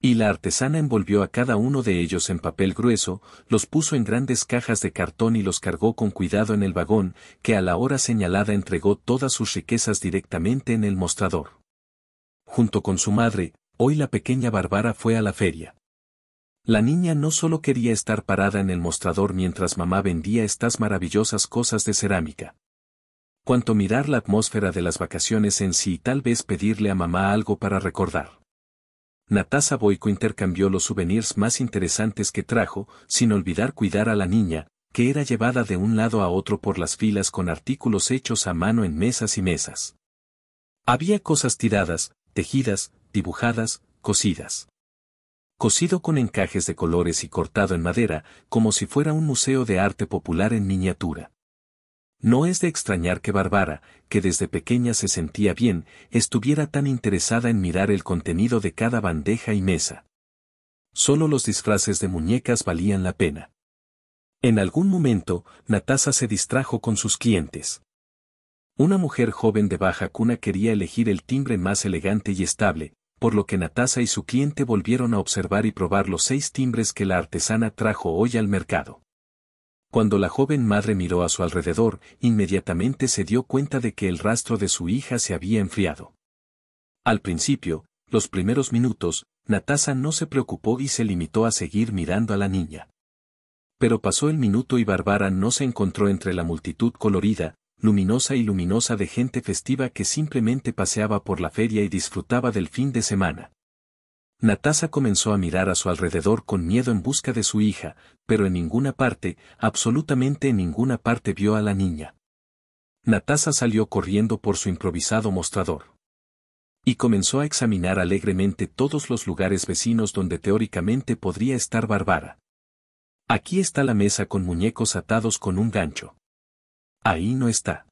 Y la artesana envolvió a cada uno de ellos en papel grueso, los puso en grandes cajas de cartón y los cargó con cuidado en el vagón, que a la hora señalada entregó todas sus riquezas directamente en el mostrador. Junto con su madre, hoy la pequeña Bárbara fue a la feria. La niña no solo quería estar parada en el mostrador mientras mamá vendía estas maravillosas cosas de cerámica cuanto mirar la atmósfera de las vacaciones en sí y tal vez pedirle a mamá algo para recordar. Natasa Boico intercambió los souvenirs más interesantes que trajo, sin olvidar cuidar a la niña, que era llevada de un lado a otro por las filas con artículos hechos a mano en mesas y mesas. Había cosas tiradas, tejidas, dibujadas, cosidas. Cocido con encajes de colores y cortado en madera, como si fuera un museo de arte popular en miniatura. No es de extrañar que Barbara, que desde pequeña se sentía bien, estuviera tan interesada en mirar el contenido de cada bandeja y mesa. Solo los disfraces de muñecas valían la pena. En algún momento, Natasa se distrajo con sus clientes. Una mujer joven de baja cuna quería elegir el timbre más elegante y estable, por lo que Natasa y su cliente volvieron a observar y probar los seis timbres que la artesana trajo hoy al mercado. Cuando la joven madre miró a su alrededor, inmediatamente se dio cuenta de que el rastro de su hija se había enfriado. Al principio, los primeros minutos, Natasa no se preocupó y se limitó a seguir mirando a la niña. Pero pasó el minuto y Barbara no se encontró entre la multitud colorida, luminosa y luminosa de gente festiva que simplemente paseaba por la feria y disfrutaba del fin de semana. Natasa comenzó a mirar a su alrededor con miedo en busca de su hija, pero en ninguna parte, absolutamente en ninguna parte vio a la niña. Natasa salió corriendo por su improvisado mostrador. Y comenzó a examinar alegremente todos los lugares vecinos donde teóricamente podría estar Barbara. Aquí está la mesa con muñecos atados con un gancho. Ahí no está.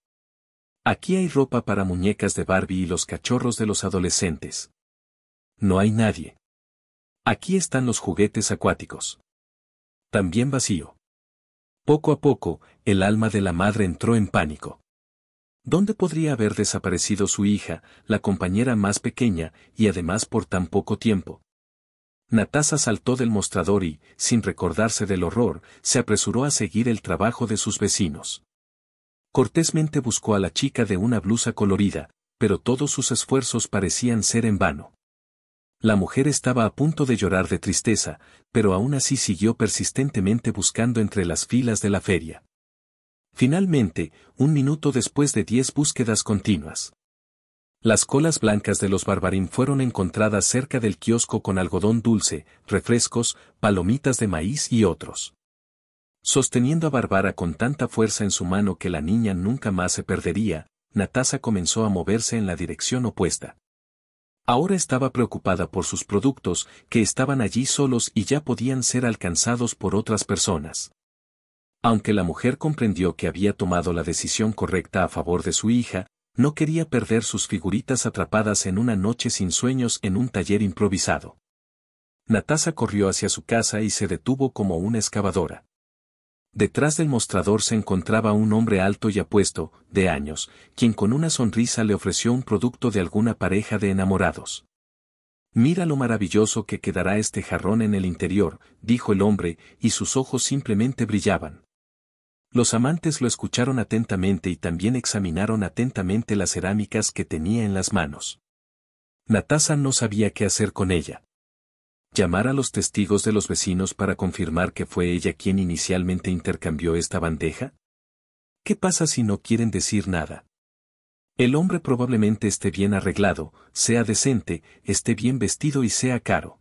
Aquí hay ropa para muñecas de Barbie y los cachorros de los adolescentes. No hay nadie. Aquí están los juguetes acuáticos. También vacío. Poco a poco, el alma de la madre entró en pánico. ¿Dónde podría haber desaparecido su hija, la compañera más pequeña, y además por tan poco tiempo? Natasa saltó del mostrador y, sin recordarse del horror, se apresuró a seguir el trabajo de sus vecinos. Cortésmente buscó a la chica de una blusa colorida, pero todos sus esfuerzos parecían ser en vano. La mujer estaba a punto de llorar de tristeza, pero aún así siguió persistentemente buscando entre las filas de la feria. Finalmente, un minuto después de diez búsquedas continuas. Las colas blancas de los barbarín fueron encontradas cerca del kiosco con algodón dulce, refrescos, palomitas de maíz y otros. Sosteniendo a Bárbara con tanta fuerza en su mano que la niña nunca más se perdería, Natasa comenzó a moverse en la dirección opuesta. Ahora estaba preocupada por sus productos, que estaban allí solos y ya podían ser alcanzados por otras personas. Aunque la mujer comprendió que había tomado la decisión correcta a favor de su hija, no quería perder sus figuritas atrapadas en una noche sin sueños en un taller improvisado. Natasa corrió hacia su casa y se detuvo como una excavadora. Detrás del mostrador se encontraba un hombre alto y apuesto, de años, quien con una sonrisa le ofreció un producto de alguna pareja de enamorados. Mira lo maravilloso que quedará este jarrón en el interior, dijo el hombre, y sus ojos simplemente brillaban. Los amantes lo escucharon atentamente y también examinaron atentamente las cerámicas que tenía en las manos. Natasa no sabía qué hacer con ella llamar a los testigos de los vecinos para confirmar que fue ella quien inicialmente intercambió esta bandeja? ¿Qué pasa si no quieren decir nada? El hombre probablemente esté bien arreglado, sea decente, esté bien vestido y sea caro.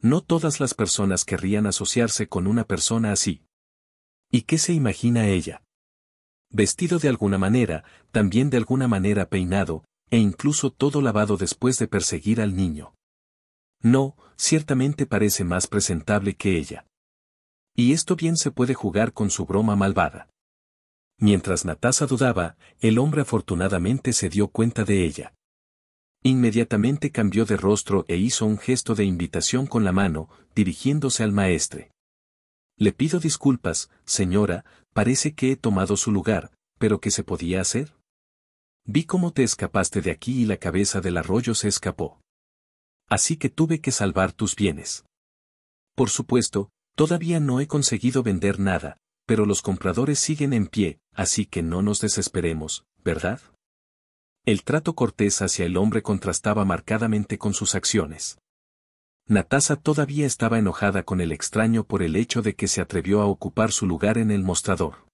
No todas las personas querrían asociarse con una persona así. ¿Y qué se imagina ella? Vestido de alguna manera, también de alguna manera peinado, e incluso todo lavado después de perseguir al niño. No, ciertamente parece más presentable que ella. Y esto bien se puede jugar con su broma malvada. Mientras Natasa dudaba, el hombre afortunadamente se dio cuenta de ella. Inmediatamente cambió de rostro e hizo un gesto de invitación con la mano, dirigiéndose al maestre. Le pido disculpas, señora, parece que he tomado su lugar, pero ¿qué se podía hacer? Vi cómo te escapaste de aquí y la cabeza del arroyo se escapó así que tuve que salvar tus bienes. Por supuesto, todavía no he conseguido vender nada, pero los compradores siguen en pie, así que no nos desesperemos, ¿verdad? El trato cortés hacia el hombre contrastaba marcadamente con sus acciones. Natasa todavía estaba enojada con el extraño por el hecho de que se atrevió a ocupar su lugar en el mostrador.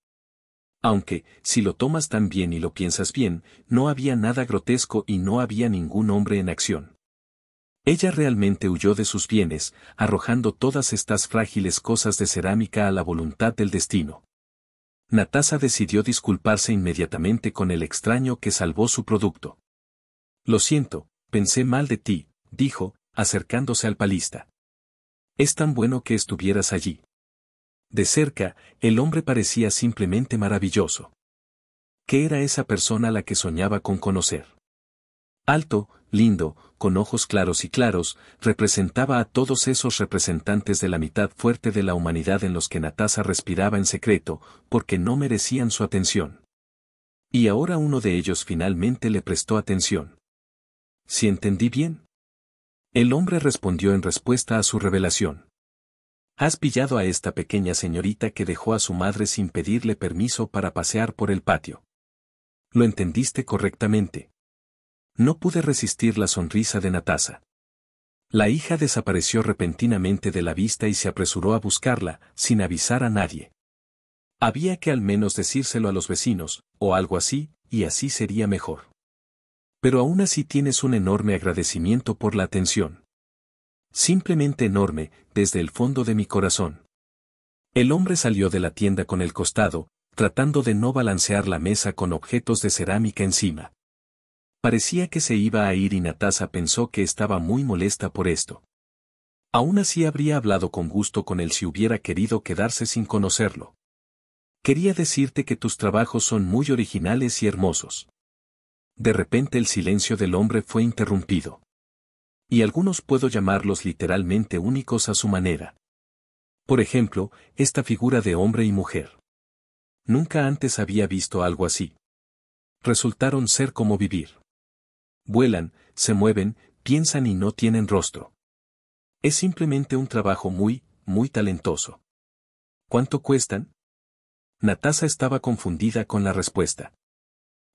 Aunque, si lo tomas tan bien y lo piensas bien, no había nada grotesco y no había ningún hombre en acción. Ella realmente huyó de sus bienes, arrojando todas estas frágiles cosas de cerámica a la voluntad del destino. Natasa decidió disculparse inmediatamente con el extraño que salvó su producto. Lo siento, pensé mal de ti, dijo, acercándose al palista. Es tan bueno que estuvieras allí. De cerca, el hombre parecía simplemente maravilloso. ¿Qué era esa persona la que soñaba con conocer? Alto, lindo, con ojos claros y claros, representaba a todos esos representantes de la mitad fuerte de la humanidad en los que Natasa respiraba en secreto, porque no merecían su atención. Y ahora uno de ellos finalmente le prestó atención. ¿Si entendí bien? El hombre respondió en respuesta a su revelación. Has pillado a esta pequeña señorita que dejó a su madre sin pedirle permiso para pasear por el patio. Lo entendiste correctamente no pude resistir la sonrisa de Natasa. La hija desapareció repentinamente de la vista y se apresuró a buscarla, sin avisar a nadie. Había que al menos decírselo a los vecinos, o algo así, y así sería mejor. Pero aún así tienes un enorme agradecimiento por la atención. Simplemente enorme, desde el fondo de mi corazón. El hombre salió de la tienda con el costado, tratando de no balancear la mesa con objetos de cerámica encima. Parecía que se iba a ir y Natasha pensó que estaba muy molesta por esto. Aún así habría hablado con gusto con él si hubiera querido quedarse sin conocerlo. Quería decirte que tus trabajos son muy originales y hermosos. De repente el silencio del hombre fue interrumpido. Y algunos puedo llamarlos literalmente únicos a su manera. Por ejemplo, esta figura de hombre y mujer. Nunca antes había visto algo así. Resultaron ser como vivir vuelan, se mueven, piensan y no tienen rostro. Es simplemente un trabajo muy, muy talentoso. ¿Cuánto cuestan? Natasa estaba confundida con la respuesta.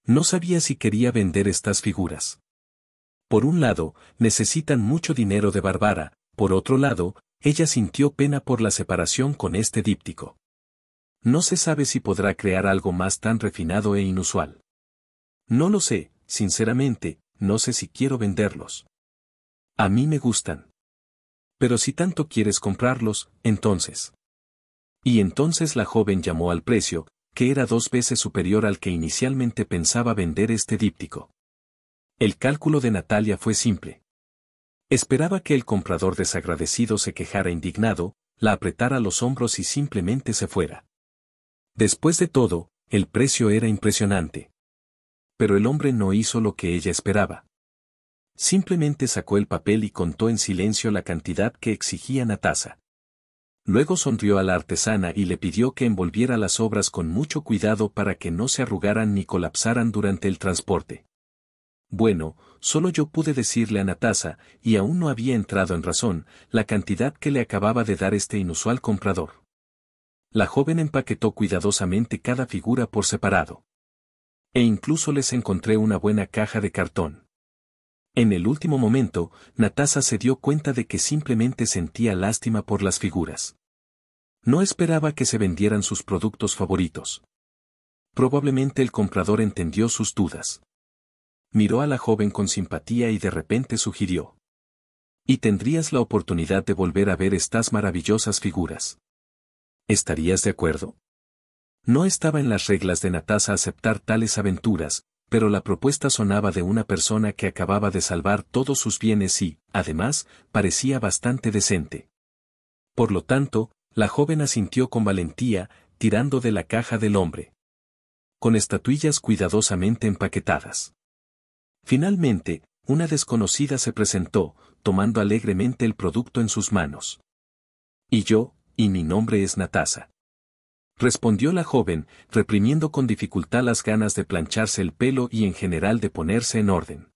No sabía si quería vender estas figuras. Por un lado, necesitan mucho dinero de Barbara, por otro lado, ella sintió pena por la separación con este díptico. No se sabe si podrá crear algo más tan refinado e inusual. No lo sé, sinceramente, no sé si quiero venderlos. A mí me gustan. Pero si tanto quieres comprarlos, entonces. Y entonces la joven llamó al precio, que era dos veces superior al que inicialmente pensaba vender este díptico. El cálculo de Natalia fue simple. Esperaba que el comprador desagradecido se quejara indignado, la apretara los hombros y simplemente se fuera. Después de todo, el precio era impresionante pero el hombre no hizo lo que ella esperaba. Simplemente sacó el papel y contó en silencio la cantidad que exigía Natasa. Luego sonrió a la artesana y le pidió que envolviera las obras con mucho cuidado para que no se arrugaran ni colapsaran durante el transporte. Bueno, solo yo pude decirle a Natasa, y aún no había entrado en razón, la cantidad que le acababa de dar este inusual comprador. La joven empaquetó cuidadosamente cada figura por separado. E incluso les encontré una buena caja de cartón. En el último momento, Natasa se dio cuenta de que simplemente sentía lástima por las figuras. No esperaba que se vendieran sus productos favoritos. Probablemente el comprador entendió sus dudas. Miró a la joven con simpatía y de repente sugirió. Y tendrías la oportunidad de volver a ver estas maravillosas figuras. ¿Estarías de acuerdo? No estaba en las reglas de Natasa aceptar tales aventuras, pero la propuesta sonaba de una persona que acababa de salvar todos sus bienes y, además, parecía bastante decente. Por lo tanto, la joven asintió con valentía, tirando de la caja del hombre. Con estatuillas cuidadosamente empaquetadas. Finalmente, una desconocida se presentó, tomando alegremente el producto en sus manos. Y yo, y mi nombre es Natasa respondió la joven, reprimiendo con dificultad las ganas de plancharse el pelo y en general de ponerse en orden.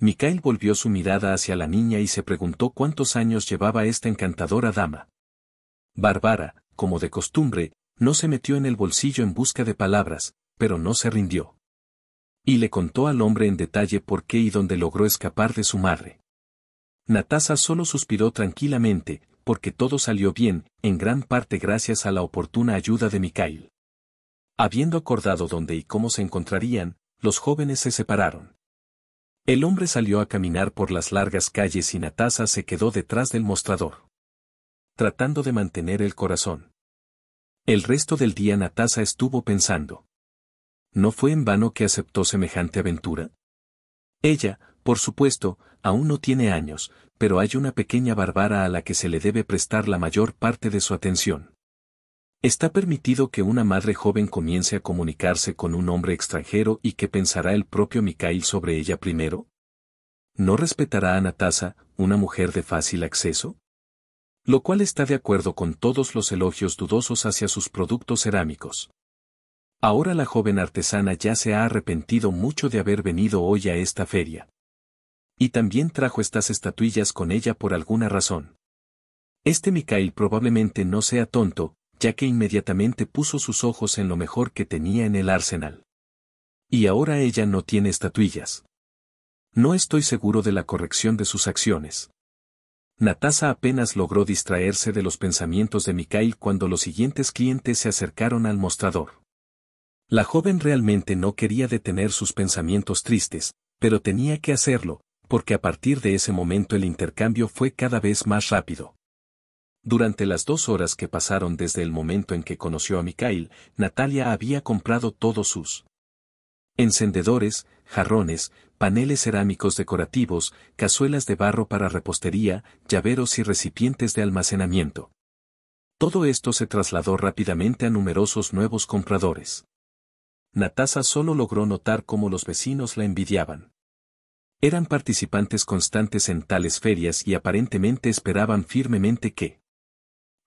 Mikael volvió su mirada hacia la niña y se preguntó cuántos años llevaba esta encantadora dama. Bárbara, como de costumbre, no se metió en el bolsillo en busca de palabras, pero no se rindió. Y le contó al hombre en detalle por qué y dónde logró escapar de su madre. Natasa solo suspiró tranquilamente, porque todo salió bien, en gran parte gracias a la oportuna ayuda de Mikhail. Habiendo acordado dónde y cómo se encontrarían, los jóvenes se separaron. El hombre salió a caminar por las largas calles y Natasa se quedó detrás del mostrador. Tratando de mantener el corazón. El resto del día Natasa estuvo pensando. ¿No fue en vano que aceptó semejante aventura? Ella, por supuesto, aún no tiene años, pero hay una pequeña barbara a la que se le debe prestar la mayor parte de su atención. Está permitido que una madre joven comience a comunicarse con un hombre extranjero y que pensará el propio Mikhail sobre ella primero? ¿No respetará a Natasa, una mujer de fácil acceso? Lo cual está de acuerdo con todos los elogios dudosos hacia sus productos cerámicos. Ahora la joven artesana ya se ha arrepentido mucho de haber venido hoy a esta feria. Y también trajo estas estatuillas con ella por alguna razón. Este Mikhail probablemente no sea tonto, ya que inmediatamente puso sus ojos en lo mejor que tenía en el arsenal. Y ahora ella no tiene estatuillas. No estoy seguro de la corrección de sus acciones. Natasa apenas logró distraerse de los pensamientos de Mikhail cuando los siguientes clientes se acercaron al mostrador. La joven realmente no quería detener sus pensamientos tristes, pero tenía que hacerlo, porque a partir de ese momento el intercambio fue cada vez más rápido. Durante las dos horas que pasaron desde el momento en que conoció a Mikhail, Natalia había comprado todos sus encendedores, jarrones, paneles cerámicos decorativos, cazuelas de barro para repostería, llaveros y recipientes de almacenamiento. Todo esto se trasladó rápidamente a numerosos nuevos compradores. Natasa solo logró notar cómo los vecinos la envidiaban. Eran participantes constantes en tales ferias y aparentemente esperaban firmemente que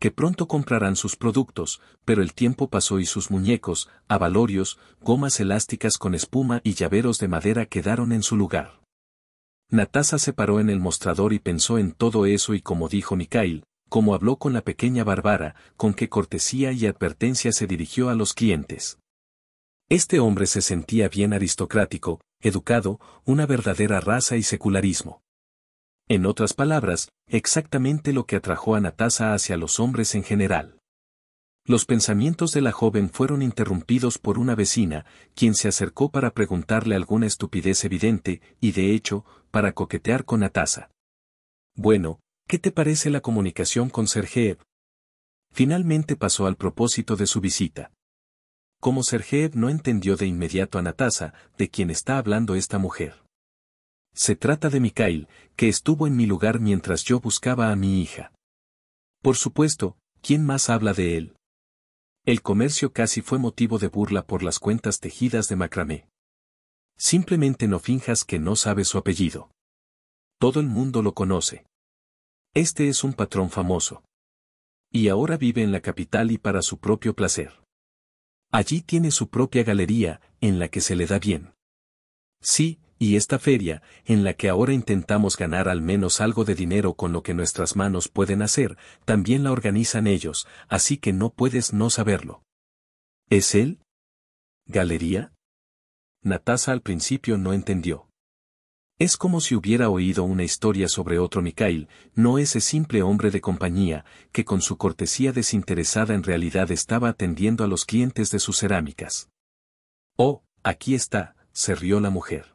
que pronto comprarán sus productos, pero el tiempo pasó y sus muñecos, abalorios, gomas elásticas con espuma y llaveros de madera quedaron en su lugar. Natasa se paró en el mostrador y pensó en todo eso y como dijo Mikhail, como habló con la pequeña Bárbara, con qué cortesía y advertencia se dirigió a los clientes. Este hombre se sentía bien aristocrático, educado, una verdadera raza y secularismo. En otras palabras, exactamente lo que atrajo a Natasa hacia los hombres en general. Los pensamientos de la joven fueron interrumpidos por una vecina, quien se acercó para preguntarle alguna estupidez evidente, y de hecho, para coquetear con Natasa. Bueno, ¿qué te parece la comunicación con Sergeev? Finalmente pasó al propósito de su visita como Sergeev no entendió de inmediato a Natasa, de quien está hablando esta mujer. Se trata de Mikhail, que estuvo en mi lugar mientras yo buscaba a mi hija. Por supuesto, ¿quién más habla de él? El comercio casi fue motivo de burla por las cuentas tejidas de macramé. Simplemente no finjas que no sabes su apellido. Todo el mundo lo conoce. Este es un patrón famoso. Y ahora vive en la capital y para su propio placer. Allí tiene su propia galería, en la que se le da bien. Sí, y esta feria, en la que ahora intentamos ganar al menos algo de dinero con lo que nuestras manos pueden hacer, también la organizan ellos, así que no puedes no saberlo. ¿Es él? ¿Galería? Natasa al principio no entendió. Es como si hubiera oído una historia sobre otro Mikhail, no ese simple hombre de compañía, que con su cortesía desinteresada en realidad estaba atendiendo a los clientes de sus cerámicas. Oh, aquí está, se rió la mujer.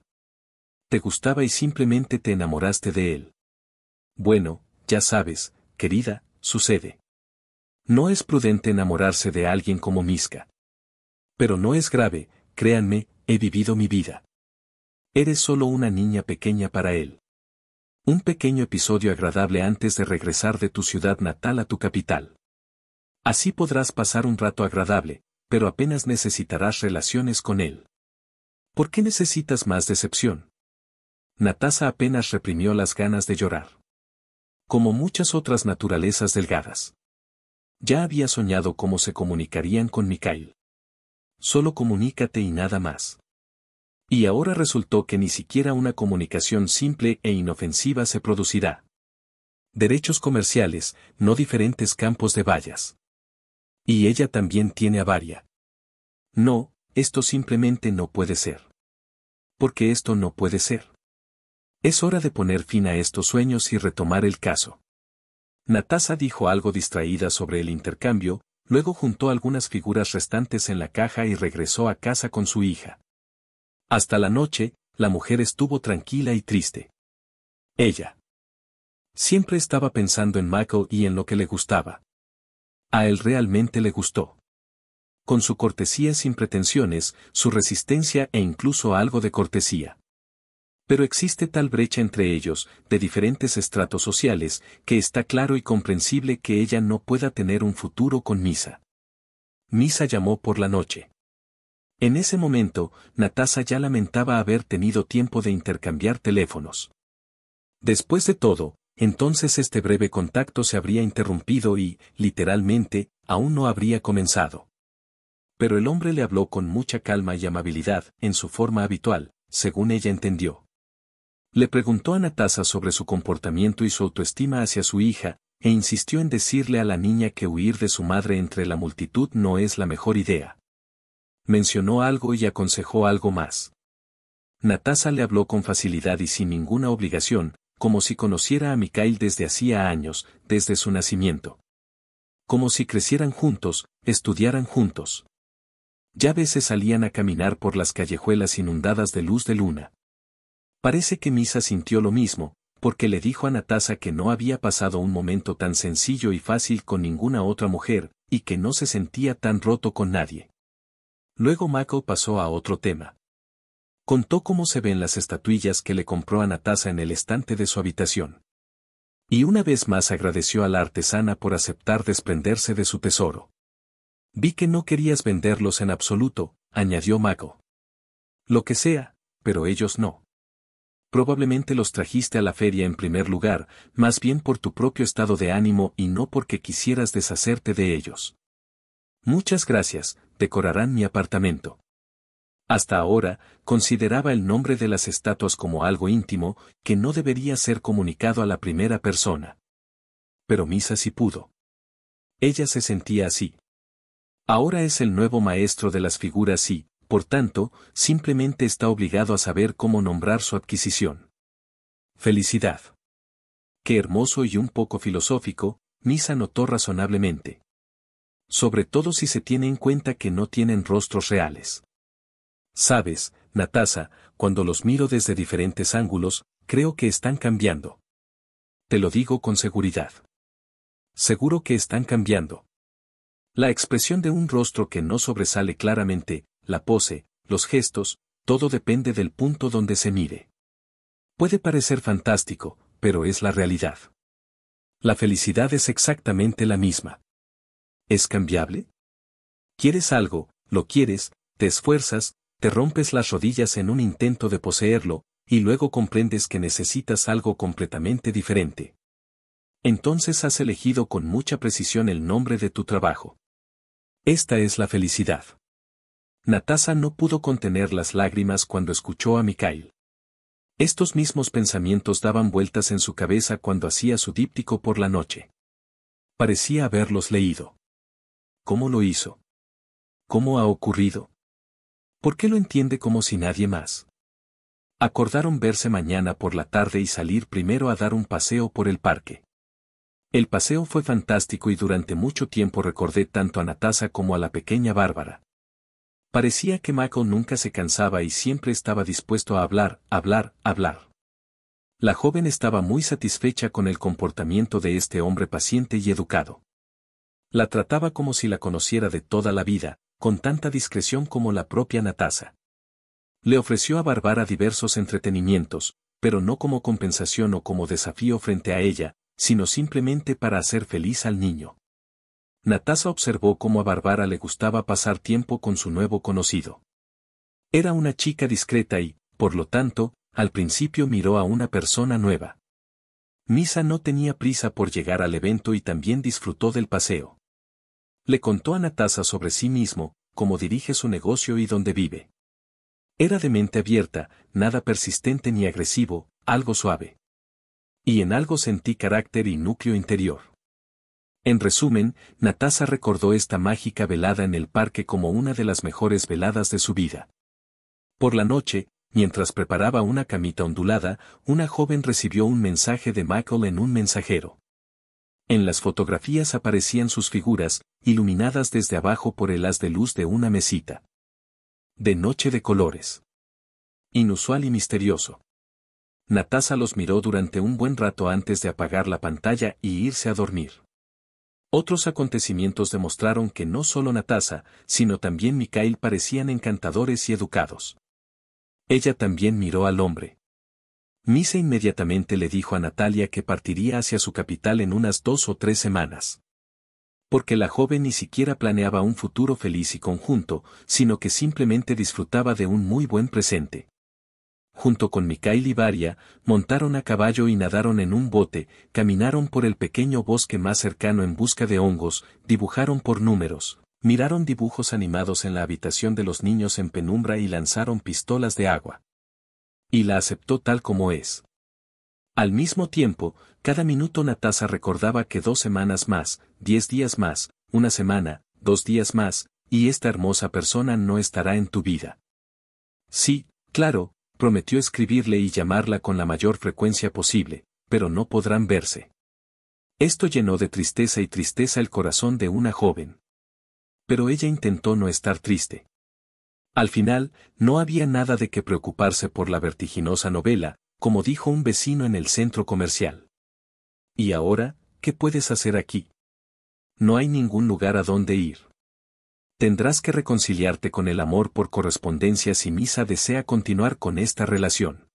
Te gustaba y simplemente te enamoraste de él. Bueno, ya sabes, querida, sucede. No es prudente enamorarse de alguien como Misca. Pero no es grave, créanme, he vivido mi vida. Eres solo una niña pequeña para él. Un pequeño episodio agradable antes de regresar de tu ciudad natal a tu capital. Así podrás pasar un rato agradable, pero apenas necesitarás relaciones con él. ¿Por qué necesitas más decepción? Natasa apenas reprimió las ganas de llorar. Como muchas otras naturalezas delgadas. Ya había soñado cómo se comunicarían con Mikhail. Solo comunícate y nada más. Y ahora resultó que ni siquiera una comunicación simple e inofensiva se producirá. Derechos comerciales, no diferentes campos de vallas. Y ella también tiene avaria. No, esto simplemente no puede ser. Porque esto no puede ser. Es hora de poner fin a estos sueños y retomar el caso. Natasa dijo algo distraída sobre el intercambio, luego juntó algunas figuras restantes en la caja y regresó a casa con su hija. Hasta la noche, la mujer estuvo tranquila y triste. Ella. Siempre estaba pensando en Michael y en lo que le gustaba. A él realmente le gustó. Con su cortesía sin pretensiones, su resistencia e incluso algo de cortesía. Pero existe tal brecha entre ellos, de diferentes estratos sociales, que está claro y comprensible que ella no pueda tener un futuro con Misa. Misa llamó por la noche. En ese momento, Natasha ya lamentaba haber tenido tiempo de intercambiar teléfonos. Después de todo, entonces este breve contacto se habría interrumpido y, literalmente, aún no habría comenzado. Pero el hombre le habló con mucha calma y amabilidad, en su forma habitual, según ella entendió. Le preguntó a Natasa sobre su comportamiento y su autoestima hacia su hija, e insistió en decirle a la niña que huir de su madre entre la multitud no es la mejor idea mencionó algo y aconsejó algo más. Natasa le habló con facilidad y sin ninguna obligación, como si conociera a Mikhail desde hacía años, desde su nacimiento. Como si crecieran juntos, estudiaran juntos. Ya veces salían a caminar por las callejuelas inundadas de luz de luna. Parece que Misa sintió lo mismo, porque le dijo a Natasa que no había pasado un momento tan sencillo y fácil con ninguna otra mujer, y que no se sentía tan roto con nadie. Luego Mako pasó a otro tema. Contó cómo se ven las estatuillas que le compró a Natasa en el estante de su habitación. Y una vez más agradeció a la artesana por aceptar desprenderse de su tesoro. Vi que no querías venderlos en absoluto, añadió Mako. Lo que sea, pero ellos no. Probablemente los trajiste a la feria en primer lugar, más bien por tu propio estado de ánimo y no porque quisieras deshacerte de ellos. Muchas gracias, decorarán mi apartamento. Hasta ahora, consideraba el nombre de las estatuas como algo íntimo, que no debería ser comunicado a la primera persona. Pero Misa sí pudo. Ella se sentía así. Ahora es el nuevo maestro de las figuras y, por tanto, simplemente está obligado a saber cómo nombrar su adquisición. Felicidad. Qué hermoso y un poco filosófico, Misa notó razonablemente sobre todo si se tiene en cuenta que no tienen rostros reales. Sabes, Natasha, cuando los miro desde diferentes ángulos, creo que están cambiando. Te lo digo con seguridad. Seguro que están cambiando. La expresión de un rostro que no sobresale claramente, la pose, los gestos, todo depende del punto donde se mire. Puede parecer fantástico, pero es la realidad. La felicidad es exactamente la misma. ¿Es cambiable? Quieres algo, lo quieres, te esfuerzas, te rompes las rodillas en un intento de poseerlo, y luego comprendes que necesitas algo completamente diferente. Entonces has elegido con mucha precisión el nombre de tu trabajo. Esta es la felicidad. Natasa no pudo contener las lágrimas cuando escuchó a Mikhail. Estos mismos pensamientos daban vueltas en su cabeza cuando hacía su díptico por la noche. Parecía haberlos leído. ¿Cómo lo hizo? ¿Cómo ha ocurrido? ¿Por qué lo entiende como si nadie más? Acordaron verse mañana por la tarde y salir primero a dar un paseo por el parque. El paseo fue fantástico y durante mucho tiempo recordé tanto a Natasa como a la pequeña Bárbara. Parecía que Mako nunca se cansaba y siempre estaba dispuesto a hablar, hablar, hablar. La joven estaba muy satisfecha con el comportamiento de este hombre paciente y educado. La trataba como si la conociera de toda la vida, con tanta discreción como la propia Natasa. Le ofreció a Barbara diversos entretenimientos, pero no como compensación o como desafío frente a ella, sino simplemente para hacer feliz al niño. Natasa observó cómo a Barbara le gustaba pasar tiempo con su nuevo conocido. Era una chica discreta y, por lo tanto, al principio miró a una persona nueva. Misa no tenía prisa por llegar al evento y también disfrutó del paseo. Le contó a Natasa sobre sí mismo, cómo dirige su negocio y dónde vive. Era de mente abierta, nada persistente ni agresivo, algo suave. Y en algo sentí carácter y núcleo interior. En resumen, Natasa recordó esta mágica velada en el parque como una de las mejores veladas de su vida. Por la noche, mientras preparaba una camita ondulada, una joven recibió un mensaje de Michael en un mensajero. En las fotografías aparecían sus figuras, iluminadas desde abajo por el haz de luz de una mesita. De noche de colores. Inusual y misterioso. Natasa los miró durante un buen rato antes de apagar la pantalla y irse a dormir. Otros acontecimientos demostraron que no solo Natasa, sino también Mikhail parecían encantadores y educados. Ella también miró al hombre. Misa inmediatamente le dijo a Natalia que partiría hacia su capital en unas dos o tres semanas. Porque la joven ni siquiera planeaba un futuro feliz y conjunto, sino que simplemente disfrutaba de un muy buen presente. Junto con Mikhail y Varia, montaron a caballo y nadaron en un bote, caminaron por el pequeño bosque más cercano en busca de hongos, dibujaron por números, miraron dibujos animados en la habitación de los niños en penumbra y lanzaron pistolas de agua y la aceptó tal como es. Al mismo tiempo, cada minuto Natasa recordaba que dos semanas más, diez días más, una semana, dos días más, y esta hermosa persona no estará en tu vida. Sí, claro, prometió escribirle y llamarla con la mayor frecuencia posible, pero no podrán verse. Esto llenó de tristeza y tristeza el corazón de una joven. Pero ella intentó no estar triste. Al final, no había nada de qué preocuparse por la vertiginosa novela, como dijo un vecino en el centro comercial. ¿Y ahora, qué puedes hacer aquí? No hay ningún lugar a donde ir. Tendrás que reconciliarte con el amor por correspondencia si Misa desea continuar con esta relación.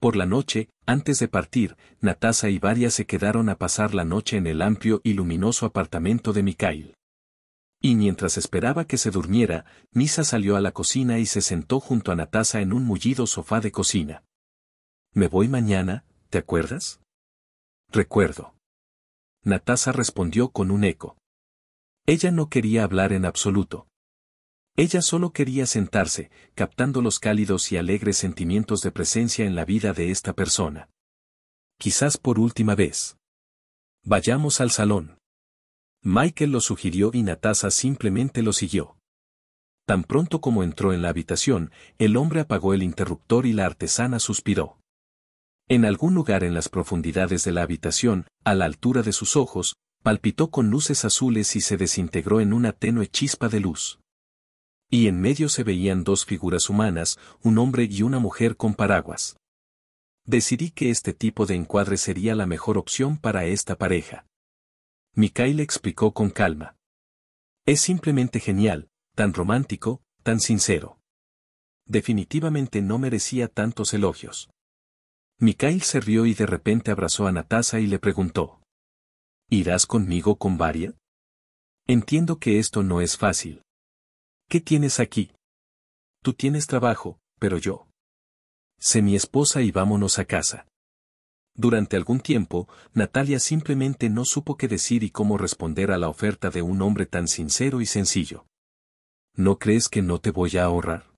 Por la noche, antes de partir, Natasa y Varia se quedaron a pasar la noche en el amplio y luminoso apartamento de Mikhail. Y mientras esperaba que se durmiera, Misa salió a la cocina y se sentó junto a Natasa en un mullido sofá de cocina. Me voy mañana, ¿te acuerdas? Recuerdo. Natasa respondió con un eco. Ella no quería hablar en absoluto. Ella solo quería sentarse, captando los cálidos y alegres sentimientos de presencia en la vida de esta persona. Quizás por última vez. Vayamos al salón. Michael lo sugirió y Natasha simplemente lo siguió. Tan pronto como entró en la habitación, el hombre apagó el interruptor y la artesana suspiró. En algún lugar en las profundidades de la habitación, a la altura de sus ojos, palpitó con luces azules y se desintegró en una tenue chispa de luz. Y en medio se veían dos figuras humanas, un hombre y una mujer con paraguas. Decidí que este tipo de encuadre sería la mejor opción para esta pareja. Mikhail explicó con calma. Es simplemente genial, tan romántico, tan sincero. Definitivamente no merecía tantos elogios. Mikhail se rió y de repente abrazó a Natasa y le preguntó. ¿Irás conmigo con Varia? Entiendo que esto no es fácil. ¿Qué tienes aquí? Tú tienes trabajo, pero yo. Sé mi esposa y vámonos a casa. Durante algún tiempo, Natalia simplemente no supo qué decir y cómo responder a la oferta de un hombre tan sincero y sencillo. ¿No crees que no te voy a ahorrar?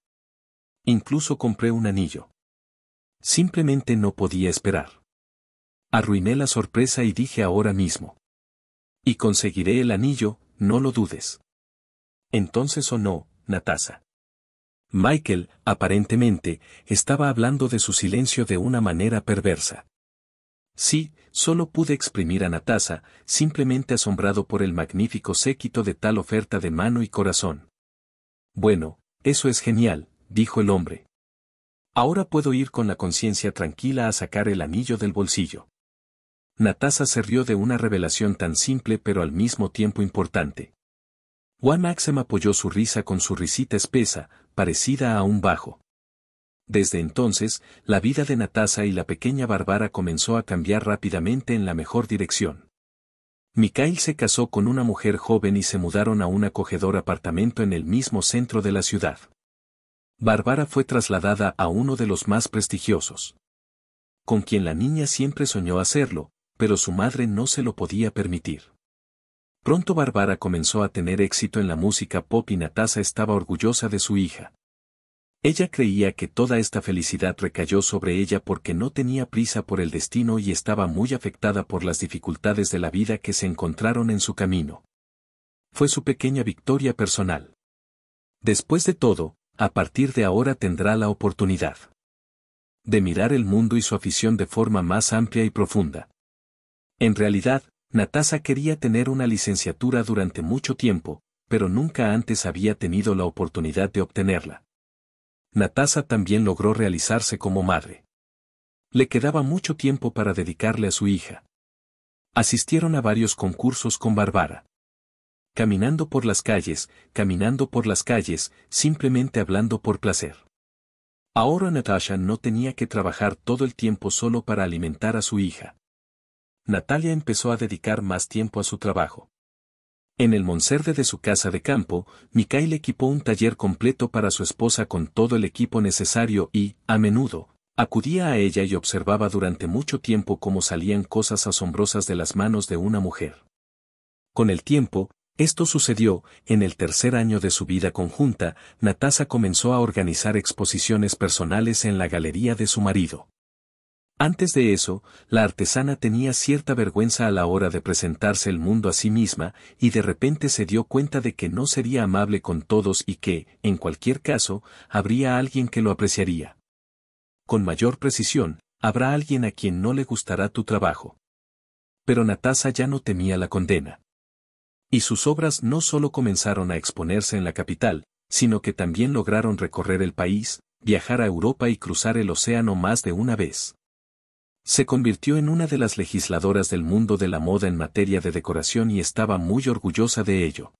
Incluso compré un anillo. Simplemente no podía esperar. Arruiné la sorpresa y dije ahora mismo. Y conseguiré el anillo, no lo dudes. Entonces o no, Natasa. Michael, aparentemente, estaba hablando de su silencio de una manera perversa. Sí, solo pude exprimir a Natasa, simplemente asombrado por el magnífico séquito de tal oferta de mano y corazón. Bueno, eso es genial, dijo el hombre. Ahora puedo ir con la conciencia tranquila a sacar el anillo del bolsillo. Natasa se rió de una revelación tan simple pero al mismo tiempo importante. Juan Axem apoyó su risa con su risita espesa, parecida a un bajo. Desde entonces, la vida de Natasa y la pequeña Bárbara comenzó a cambiar rápidamente en la mejor dirección. Mikhail se casó con una mujer joven y se mudaron a un acogedor apartamento en el mismo centro de la ciudad. Bárbara fue trasladada a uno de los más prestigiosos. Con quien la niña siempre soñó hacerlo, pero su madre no se lo podía permitir. Pronto Bárbara comenzó a tener éxito en la música pop y Natasa estaba orgullosa de su hija. Ella creía que toda esta felicidad recayó sobre ella porque no tenía prisa por el destino y estaba muy afectada por las dificultades de la vida que se encontraron en su camino. Fue su pequeña victoria personal. Después de todo, a partir de ahora tendrá la oportunidad de mirar el mundo y su afición de forma más amplia y profunda. En realidad, Natasa quería tener una licenciatura durante mucho tiempo, pero nunca antes había tenido la oportunidad de obtenerla. Natasa también logró realizarse como madre. Le quedaba mucho tiempo para dedicarle a su hija. Asistieron a varios concursos con Barbara. Caminando por las calles, caminando por las calles, simplemente hablando por placer. Ahora Natasha no tenía que trabajar todo el tiempo solo para alimentar a su hija. Natalia empezó a dedicar más tiempo a su trabajo. En el monserde de su casa de campo, Mikhail equipó un taller completo para su esposa con todo el equipo necesario y, a menudo, acudía a ella y observaba durante mucho tiempo cómo salían cosas asombrosas de las manos de una mujer. Con el tiempo, esto sucedió, en el tercer año de su vida conjunta, Natasa comenzó a organizar exposiciones personales en la galería de su marido. Antes de eso, la artesana tenía cierta vergüenza a la hora de presentarse el mundo a sí misma y de repente se dio cuenta de que no sería amable con todos y que, en cualquier caso, habría alguien que lo apreciaría. Con mayor precisión, habrá alguien a quien no le gustará tu trabajo. Pero Natasa ya no temía la condena. Y sus obras no solo comenzaron a exponerse en la capital, sino que también lograron recorrer el país, viajar a Europa y cruzar el océano más de una vez. Se convirtió en una de las legisladoras del mundo de la moda en materia de decoración y estaba muy orgullosa de ello.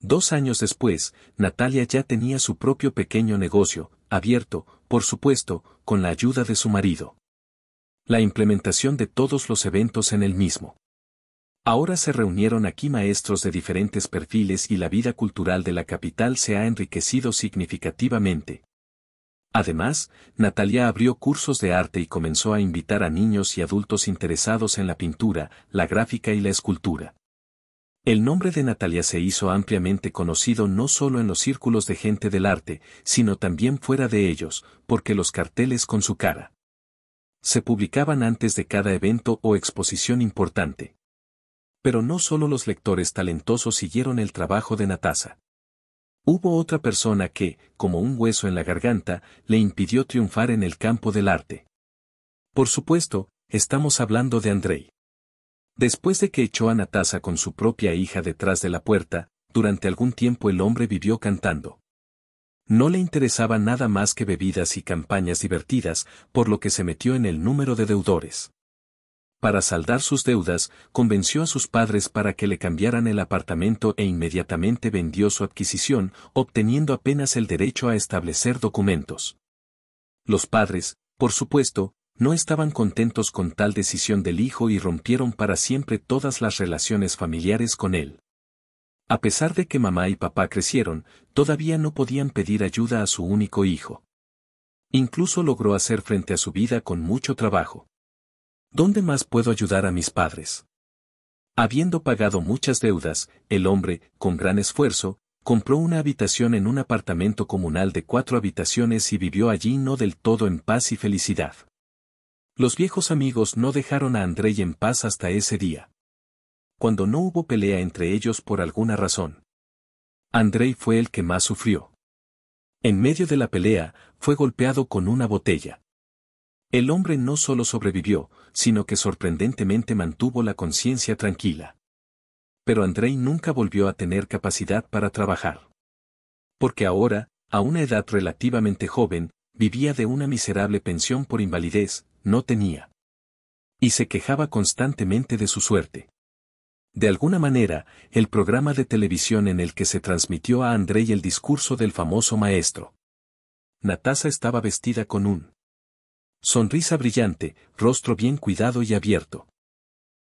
Dos años después, Natalia ya tenía su propio pequeño negocio, abierto, por supuesto, con la ayuda de su marido. La implementación de todos los eventos en el mismo. Ahora se reunieron aquí maestros de diferentes perfiles y la vida cultural de la capital se ha enriquecido significativamente, Además, Natalia abrió cursos de arte y comenzó a invitar a niños y adultos interesados en la pintura, la gráfica y la escultura. El nombre de Natalia se hizo ampliamente conocido no solo en los círculos de gente del arte, sino también fuera de ellos, porque los carteles con su cara se publicaban antes de cada evento o exposición importante. Pero no solo los lectores talentosos siguieron el trabajo de Natasa. Hubo otra persona que, como un hueso en la garganta, le impidió triunfar en el campo del arte. Por supuesto, estamos hablando de Andrei. Después de que echó a Natasa con su propia hija detrás de la puerta, durante algún tiempo el hombre vivió cantando. No le interesaba nada más que bebidas y campañas divertidas, por lo que se metió en el número de deudores. Para saldar sus deudas, convenció a sus padres para que le cambiaran el apartamento e inmediatamente vendió su adquisición, obteniendo apenas el derecho a establecer documentos. Los padres, por supuesto, no estaban contentos con tal decisión del hijo y rompieron para siempre todas las relaciones familiares con él. A pesar de que mamá y papá crecieron, todavía no podían pedir ayuda a su único hijo. Incluso logró hacer frente a su vida con mucho trabajo. ¿Dónde más puedo ayudar a mis padres? Habiendo pagado muchas deudas, el hombre, con gran esfuerzo, compró una habitación en un apartamento comunal de cuatro habitaciones y vivió allí no del todo en paz y felicidad. Los viejos amigos no dejaron a Andrei en paz hasta ese día. Cuando no hubo pelea entre ellos por alguna razón. Andrei fue el que más sufrió. En medio de la pelea, fue golpeado con una botella. El hombre no solo sobrevivió, sino que sorprendentemente mantuvo la conciencia tranquila. Pero Andrei nunca volvió a tener capacidad para trabajar. Porque ahora, a una edad relativamente joven, vivía de una miserable pensión por invalidez, no tenía. Y se quejaba constantemente de su suerte. De alguna manera, el programa de televisión en el que se transmitió a Andrei el discurso del famoso maestro. Natasa estaba vestida con un Sonrisa brillante, rostro bien cuidado y abierto.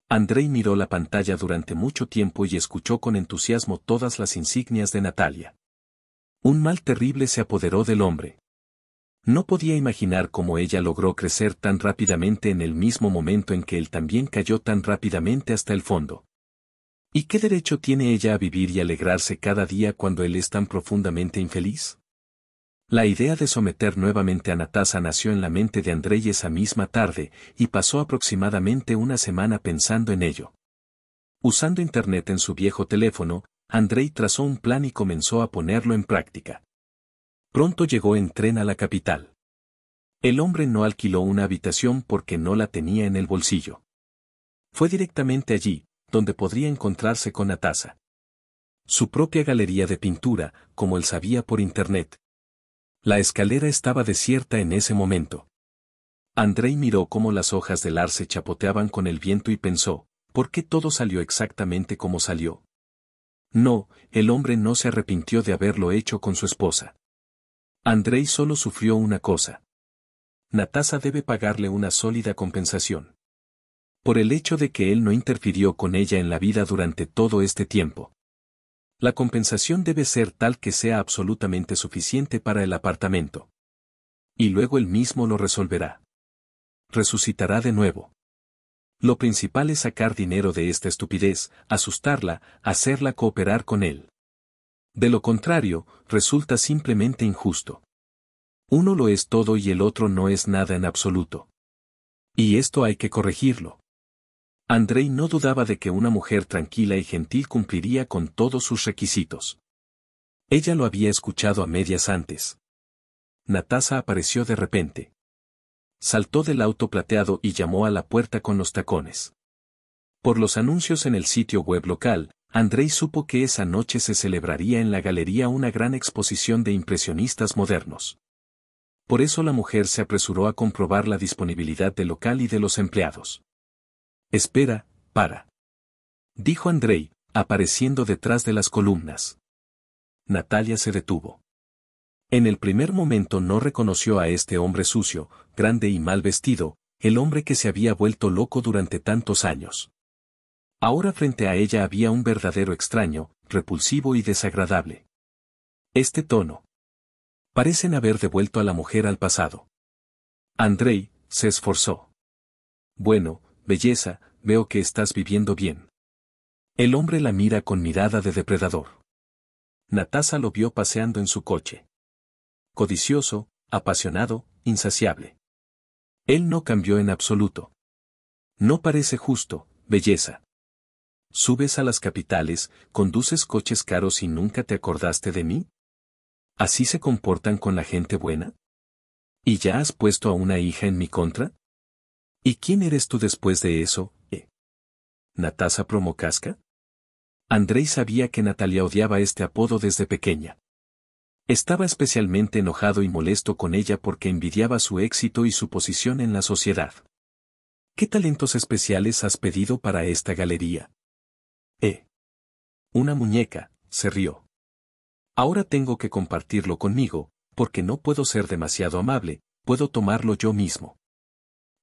Andrei miró la pantalla durante mucho tiempo y escuchó con entusiasmo todas las insignias de Natalia. Un mal terrible se apoderó del hombre. No podía imaginar cómo ella logró crecer tan rápidamente en el mismo momento en que él también cayó tan rápidamente hasta el fondo. ¿Y qué derecho tiene ella a vivir y alegrarse cada día cuando él es tan profundamente infeliz? La idea de someter nuevamente a Natasa nació en la mente de Andrei esa misma tarde, y pasó aproximadamente una semana pensando en ello. Usando Internet en su viejo teléfono, Andrei trazó un plan y comenzó a ponerlo en práctica. Pronto llegó en tren a la capital. El hombre no alquiló una habitación porque no la tenía en el bolsillo. Fue directamente allí, donde podría encontrarse con Natasa. Su propia galería de pintura, como él sabía por Internet, la escalera estaba desierta en ese momento. Andrei miró cómo las hojas del arce chapoteaban con el viento y pensó, ¿por qué todo salió exactamente como salió? No, el hombre no se arrepintió de haberlo hecho con su esposa. Andrei solo sufrió una cosa. Natasa debe pagarle una sólida compensación. Por el hecho de que él no interfirió con ella en la vida durante todo este tiempo. La compensación debe ser tal que sea absolutamente suficiente para el apartamento. Y luego él mismo lo resolverá. Resucitará de nuevo. Lo principal es sacar dinero de esta estupidez, asustarla, hacerla cooperar con él. De lo contrario, resulta simplemente injusto. Uno lo es todo y el otro no es nada en absoluto. Y esto hay que corregirlo. Andrei no dudaba de que una mujer tranquila y gentil cumpliría con todos sus requisitos. Ella lo había escuchado a medias antes. Natasa apareció de repente. Saltó del auto plateado y llamó a la puerta con los tacones. Por los anuncios en el sitio web local, Andrei supo que esa noche se celebraría en la galería una gran exposición de impresionistas modernos. Por eso la mujer se apresuró a comprobar la disponibilidad del local y de los empleados. Espera, para. Dijo Andrei, apareciendo detrás de las columnas. Natalia se detuvo. En el primer momento no reconoció a este hombre sucio, grande y mal vestido, el hombre que se había vuelto loco durante tantos años. Ahora frente a ella había un verdadero extraño, repulsivo y desagradable. Este tono. Parecen haber devuelto a la mujer al pasado. Andrei, se esforzó. Bueno, belleza, veo que estás viviendo bien. El hombre la mira con mirada de depredador. Natasa lo vio paseando en su coche. Codicioso, apasionado, insaciable. Él no cambió en absoluto. No parece justo, belleza. Subes a las capitales, conduces coches caros y nunca te acordaste de mí. ¿Así se comportan con la gente buena? ¿Y ya has puesto a una hija en mi contra? ¿Y quién eres tú después de eso, eh? ¿Natasa Promocasca? Andrei sabía que Natalia odiaba este apodo desde pequeña. Estaba especialmente enojado y molesto con ella porque envidiaba su éxito y su posición en la sociedad. ¿Qué talentos especiales has pedido para esta galería? Eh. Una muñeca, se rió. Ahora tengo que compartirlo conmigo, porque no puedo ser demasiado amable, puedo tomarlo yo mismo.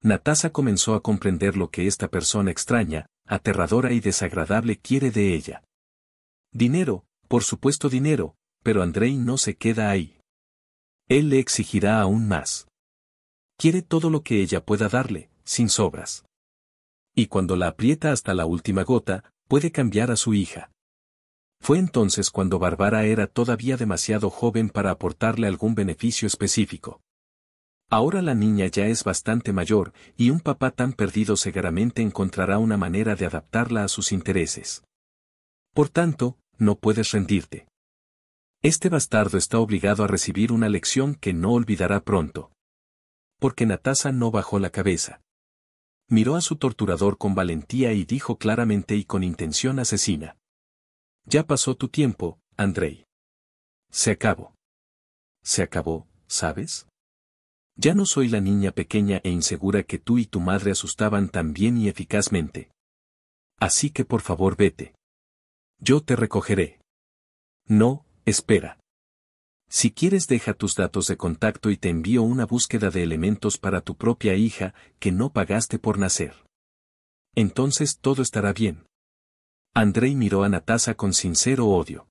Natasha comenzó a comprender lo que esta persona extraña, aterradora y desagradable quiere de ella. Dinero, por supuesto dinero, pero Andrei no se queda ahí. Él le exigirá aún más. Quiere todo lo que ella pueda darle, sin sobras. Y cuando la aprieta hasta la última gota, puede cambiar a su hija. Fue entonces cuando Barbara era todavía demasiado joven para aportarle algún beneficio específico. Ahora la niña ya es bastante mayor, y un papá tan perdido seguramente encontrará una manera de adaptarla a sus intereses. Por tanto, no puedes rendirte. Este bastardo está obligado a recibir una lección que no olvidará pronto. Porque Natasha no bajó la cabeza. Miró a su torturador con valentía y dijo claramente y con intención asesina. Ya pasó tu tiempo, Andrei. Se acabó. Se acabó, ¿sabes? Ya no soy la niña pequeña e insegura que tú y tu madre asustaban tan bien y eficazmente. Así que por favor vete. Yo te recogeré. No, espera. Si quieres deja tus datos de contacto y te envío una búsqueda de elementos para tu propia hija que no pagaste por nacer. Entonces todo estará bien. Andrei miró a Natasa con sincero odio.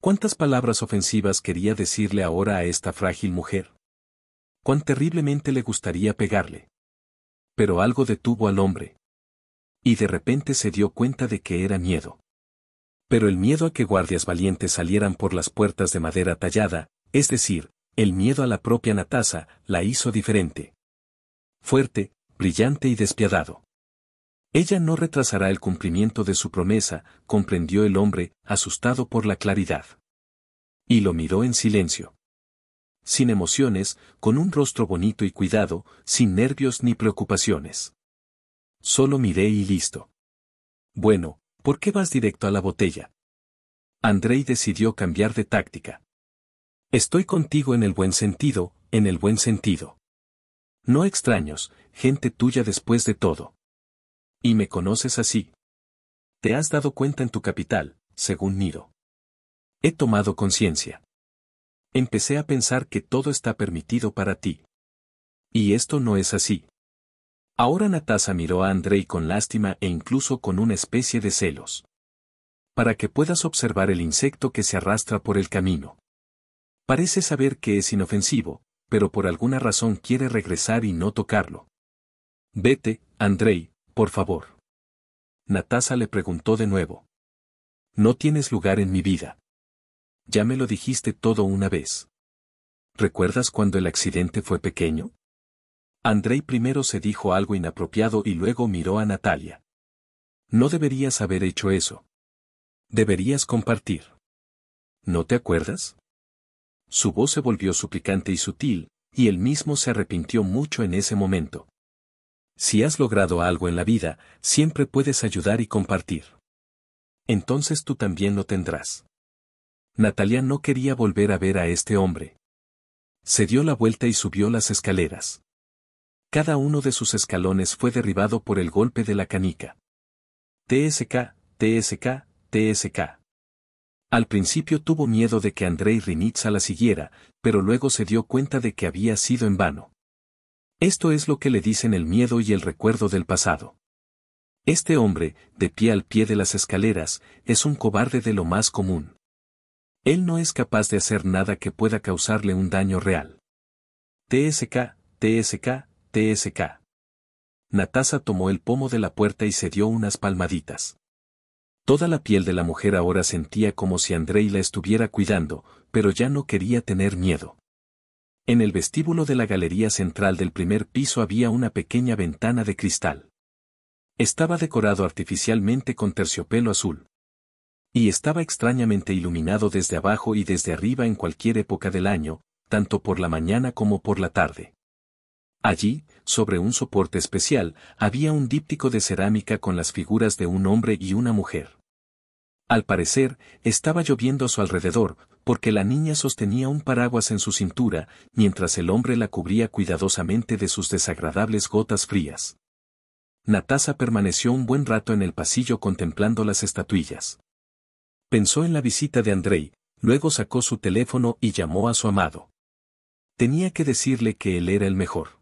¿Cuántas palabras ofensivas quería decirle ahora a esta frágil mujer? cuán terriblemente le gustaría pegarle. Pero algo detuvo al hombre. Y de repente se dio cuenta de que era miedo. Pero el miedo a que guardias valientes salieran por las puertas de madera tallada, es decir, el miedo a la propia Natasa, la hizo diferente. Fuerte, brillante y despiadado. Ella no retrasará el cumplimiento de su promesa, comprendió el hombre, asustado por la claridad. Y lo miró en silencio sin emociones, con un rostro bonito y cuidado, sin nervios ni preocupaciones. Solo miré y listo. Bueno, ¿por qué vas directo a la botella? Andrei decidió cambiar de táctica. Estoy contigo en el buen sentido, en el buen sentido. No extraños, gente tuya después de todo. Y me conoces así. Te has dado cuenta en tu capital, según Niro. He tomado conciencia. Empecé a pensar que todo está permitido para ti. Y esto no es así. Ahora Natasa miró a Andrei con lástima e incluso con una especie de celos. Para que puedas observar el insecto que se arrastra por el camino. Parece saber que es inofensivo, pero por alguna razón quiere regresar y no tocarlo. Vete, Andrei, por favor. Natasa le preguntó de nuevo. No tienes lugar en mi vida ya me lo dijiste todo una vez. ¿Recuerdas cuando el accidente fue pequeño? Andrei primero se dijo algo inapropiado y luego miró a Natalia. No deberías haber hecho eso. Deberías compartir. ¿No te acuerdas? Su voz se volvió suplicante y sutil, y él mismo se arrepintió mucho en ese momento. Si has logrado algo en la vida, siempre puedes ayudar y compartir. Entonces tú también lo tendrás. Natalia no quería volver a ver a este hombre. Se dio la vuelta y subió las escaleras. Cada uno de sus escalones fue derribado por el golpe de la canica. TSK, TSK, TSK. Al principio tuvo miedo de que Andrei Rinitsa la siguiera, pero luego se dio cuenta de que había sido en vano. Esto es lo que le dicen el miedo y el recuerdo del pasado. Este hombre, de pie al pie de las escaleras, es un cobarde de lo más común. Él no es capaz de hacer nada que pueda causarle un daño real. TSK, TSK, TSK. Natasa tomó el pomo de la puerta y se dio unas palmaditas. Toda la piel de la mujer ahora sentía como si Andrei la estuviera cuidando, pero ya no quería tener miedo. En el vestíbulo de la galería central del primer piso había una pequeña ventana de cristal. Estaba decorado artificialmente con terciopelo azul, y estaba extrañamente iluminado desde abajo y desde arriba en cualquier época del año, tanto por la mañana como por la tarde. Allí, sobre un soporte especial, había un díptico de cerámica con las figuras de un hombre y una mujer. Al parecer, estaba lloviendo a su alrededor, porque la niña sostenía un paraguas en su cintura, mientras el hombre la cubría cuidadosamente de sus desagradables gotas frías. Natasa permaneció un buen rato en el pasillo contemplando las estatuillas. Pensó en la visita de Andrei, luego sacó su teléfono y llamó a su amado. Tenía que decirle que él era el mejor.